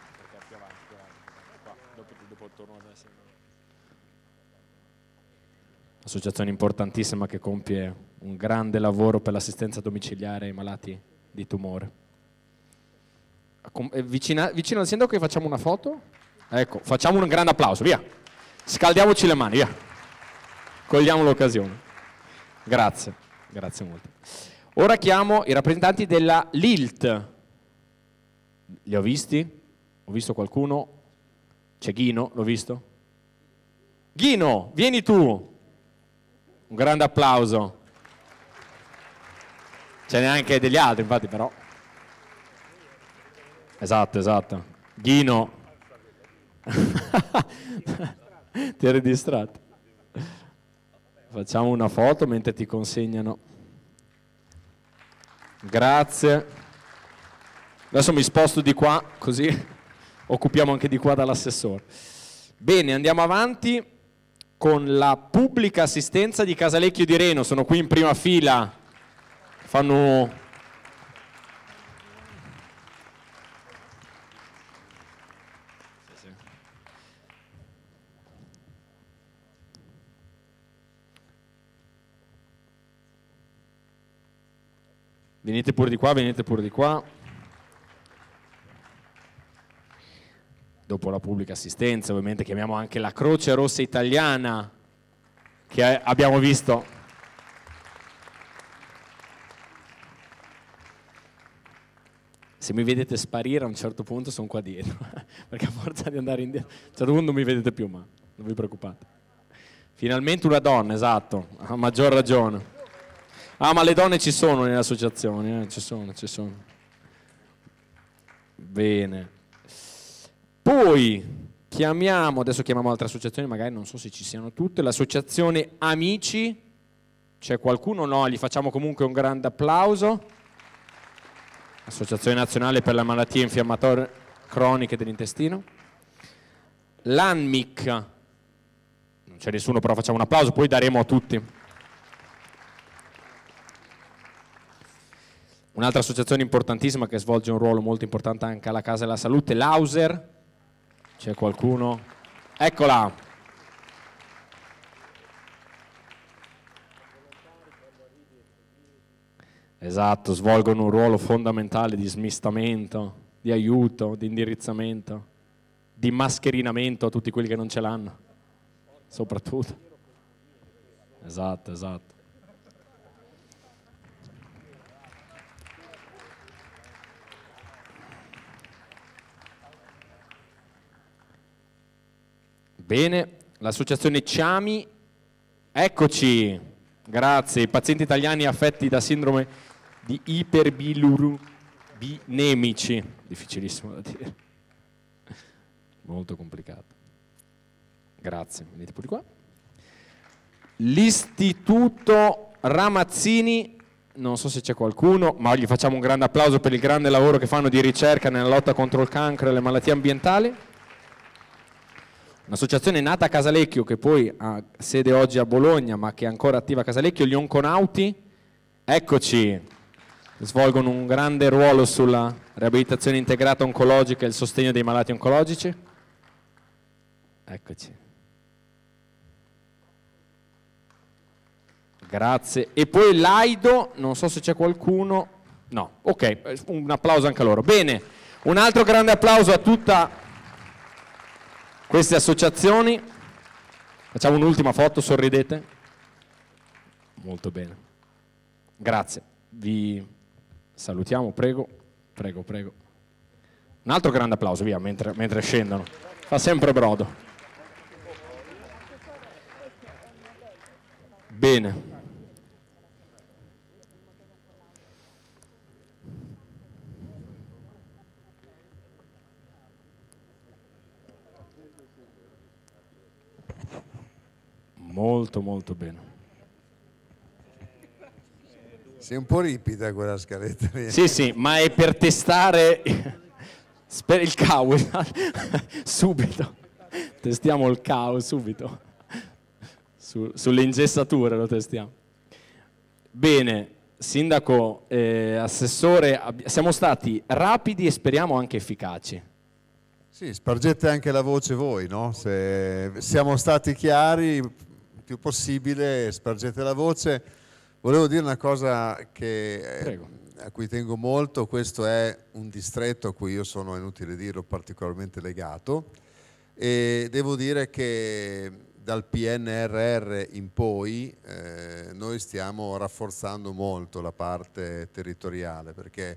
Associazione importantissima che compie un grande lavoro per l'assistenza domiciliare ai malati di tumore. Eh, vicina, vicino al sindaco che facciamo una foto? Ecco, facciamo un grande applauso, via. Scaldiamoci le mani, via. Cogliamo l'occasione. Grazie, grazie molto. Ora chiamo i rappresentanti della LILT. Li ho visti? Ho visto qualcuno? C'è Ghino, l'ho visto? Ghino, vieni tu. Un grande applauso. Ce n'è anche degli altri, infatti, però Esatto, esatto. Ghino. ti eri distratto. Facciamo una foto mentre ti consegnano. Grazie. Adesso mi sposto di qua, così occupiamo anche di qua dall'assessore. Bene, andiamo avanti con la pubblica assistenza di Casalecchio di Reno. Sono qui in prima fila, fanno Venite pure di qua, venite pure di qua. Dopo la pubblica assistenza, ovviamente chiamiamo anche la Croce Rossa Italiana che abbiamo visto. Se mi vedete sparire a un certo punto sono qua dietro, perché a forza di andare indietro, a un certo punto non mi vedete più, ma non vi preoccupate. Finalmente una donna, esatto, a maggior ragione. Ah, ma le donne ci sono nelle associazioni, eh? ci sono, ci sono. Bene. Poi chiamiamo, adesso chiamiamo altre associazioni, magari non so se ci siano tutte, l'associazione Amici. C'è qualcuno? No, gli facciamo comunque un grande applauso. Associazione Nazionale per le Malattie Infiammatorie Croniche dell'Intestino. L'ANMIC. Non c'è nessuno, però facciamo un applauso, poi daremo a tutti. Un'altra associazione importantissima che svolge un ruolo molto importante anche alla Casa della Salute, l'Auser. C'è qualcuno? Eccola! Esatto, svolgono un ruolo fondamentale di smistamento, di aiuto, di indirizzamento, di mascherinamento a tutti quelli che non ce l'hanno, soprattutto. Esatto, esatto. Bene, l'associazione Ciami, eccoci, grazie, pazienti italiani affetti da sindrome di iperbilurubinemici, difficilissimo da dire, molto complicato. Grazie, venite pure qua. L'Istituto Ramazzini, non so se c'è qualcuno, ma gli facciamo un grande applauso per il grande lavoro che fanno di ricerca nella lotta contro il cancro e le malattie ambientali un'associazione nata a Casalecchio che poi ha sede oggi a Bologna ma che è ancora attiva a Casalecchio, gli Onconauti, eccoci, svolgono un grande ruolo sulla riabilitazione integrata oncologica e il sostegno dei malati oncologici. Eccoci. Grazie. E poi Laido, non so se c'è qualcuno. No, ok, un applauso anche a loro. Bene, un altro grande applauso a tutta queste associazioni, facciamo un'ultima foto, sorridete. Molto bene. Grazie. Vi salutiamo, prego, prego, prego. Un altro grande applauso, via, mentre, mentre scendono. Fa sempre brodo. Bene. molto bene. Sei un po' ripida quella scaletta Sì, sì, ma è per testare il caos subito. Testiamo il caos subito. Su, sulle ingessature lo testiamo. Bene, Sindaco, eh, Assessore, siamo stati rapidi e speriamo anche efficaci. Sì, spargete anche la voce voi, no? Se siamo stati chiari, più possibile, spargete la voce. Volevo dire una cosa che, eh, a cui tengo molto, questo è un distretto a cui io sono, inutile dirlo, particolarmente legato e devo dire che dal PNRR in poi eh, noi stiamo rafforzando molto la parte territoriale perché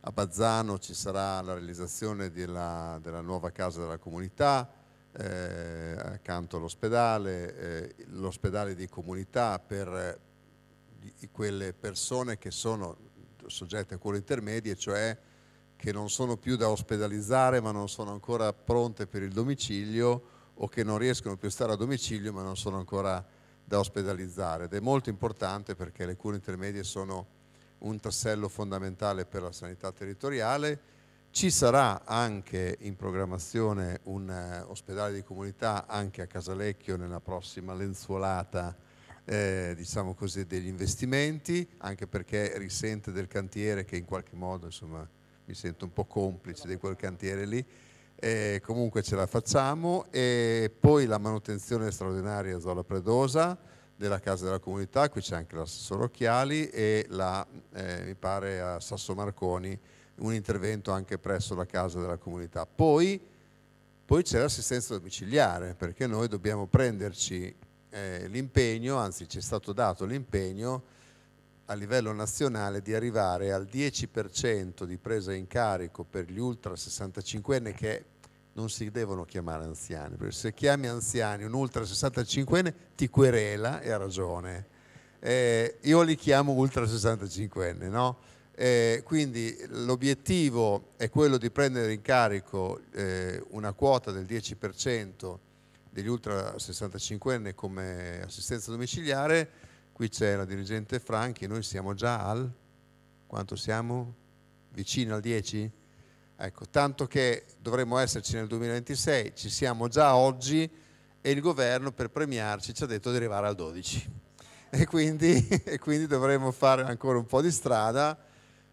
a Bazzano ci sarà la realizzazione della, della nuova casa della comunità, eh, accanto all'ospedale, eh, l'ospedale di comunità per eh, di quelle persone che sono soggette a cure intermedie, cioè che non sono più da ospedalizzare ma non sono ancora pronte per il domicilio o che non riescono più a stare a domicilio ma non sono ancora da ospedalizzare. Ed è molto importante perché le cure intermedie sono un tassello fondamentale per la sanità territoriale ci sarà anche in programmazione un uh, ospedale di comunità anche a Casalecchio nella prossima lenzuolata eh, diciamo così, degli investimenti, anche perché risente del cantiere che in qualche modo insomma, mi sento un po' complice di quel cantiere lì. E comunque ce la facciamo e poi la manutenzione straordinaria a Zola Predosa della casa della comunità, qui c'è anche l'assessore Occhiali e la, eh, mi pare a Sasso Marconi un intervento anche presso la casa della comunità. Poi, poi c'è l'assistenza domiciliare, perché noi dobbiamo prenderci eh, l'impegno, anzi ci è stato dato l'impegno a livello nazionale di arrivare al 10% di presa in carico per gli ultra 65enne che non si devono chiamare anziani, perché se chiami anziani un ultra 65enne ti querela e ha ragione. Eh, io li chiamo ultra 65enne, no? Eh, quindi l'obiettivo è quello di prendere in carico eh, una quota del 10% degli ultra 65enne come assistenza domiciliare. Qui c'è la dirigente Franchi, noi siamo già al... quanto siamo? Vicino al 10? Ecco, tanto che dovremmo esserci nel 2026, ci siamo già oggi e il governo per premiarci ci ha detto di arrivare al 12. E quindi, e quindi dovremmo fare ancora un po' di strada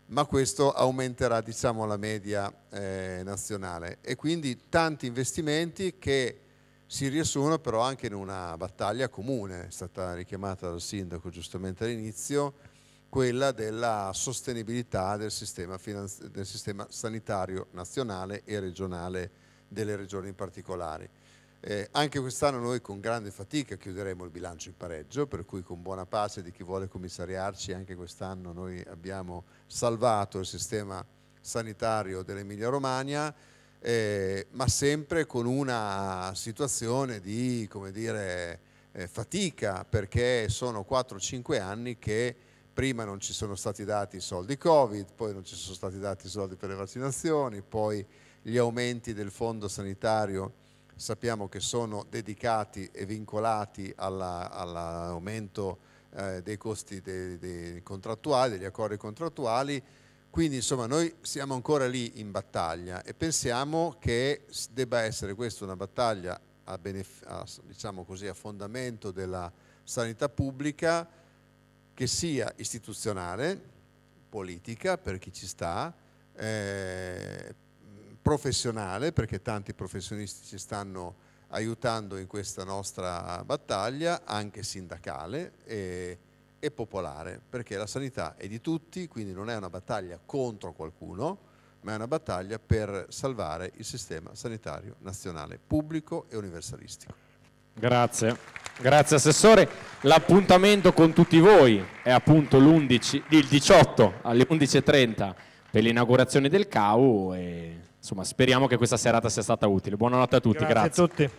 ma questo aumenterà diciamo, la media eh, nazionale e quindi tanti investimenti che si riassumono però anche in una battaglia comune, è stata richiamata dal sindaco giustamente all'inizio, quella della sostenibilità del sistema, del sistema sanitario nazionale e regionale delle regioni in particolare. Eh, anche quest'anno noi con grande fatica chiuderemo il bilancio in pareggio, per cui con buona pace di chi vuole commissariarci, anche quest'anno noi abbiamo salvato il sistema sanitario dell'Emilia Romagna, eh, ma sempre con una situazione di dire, eh, fatica, perché sono 4-5 anni che prima non ci sono stati dati i soldi Covid, poi non ci sono stati dati i soldi per le vaccinazioni, poi gli aumenti del fondo sanitario sappiamo che sono dedicati e vincolati all'aumento eh, dei costi dei, dei contrattuali, degli accordi contrattuali, quindi insomma noi siamo ancora lì in battaglia e pensiamo che debba essere questa una battaglia a, a, diciamo così, a fondamento della sanità pubblica che sia istituzionale, politica per chi ci sta, eh, professionale, perché tanti professionisti ci stanno aiutando in questa nostra battaglia, anche sindacale e, e popolare, perché la sanità è di tutti, quindi non è una battaglia contro qualcuno, ma è una battaglia per salvare il sistema sanitario nazionale, pubblico e universalistico. Grazie, grazie Assessore. L'appuntamento con tutti voi è appunto il 18 alle 11.30 per l'inaugurazione del CAU e insomma, speriamo che questa serata sia stata utile. Buonanotte a tutti, grazie. grazie. A tutti.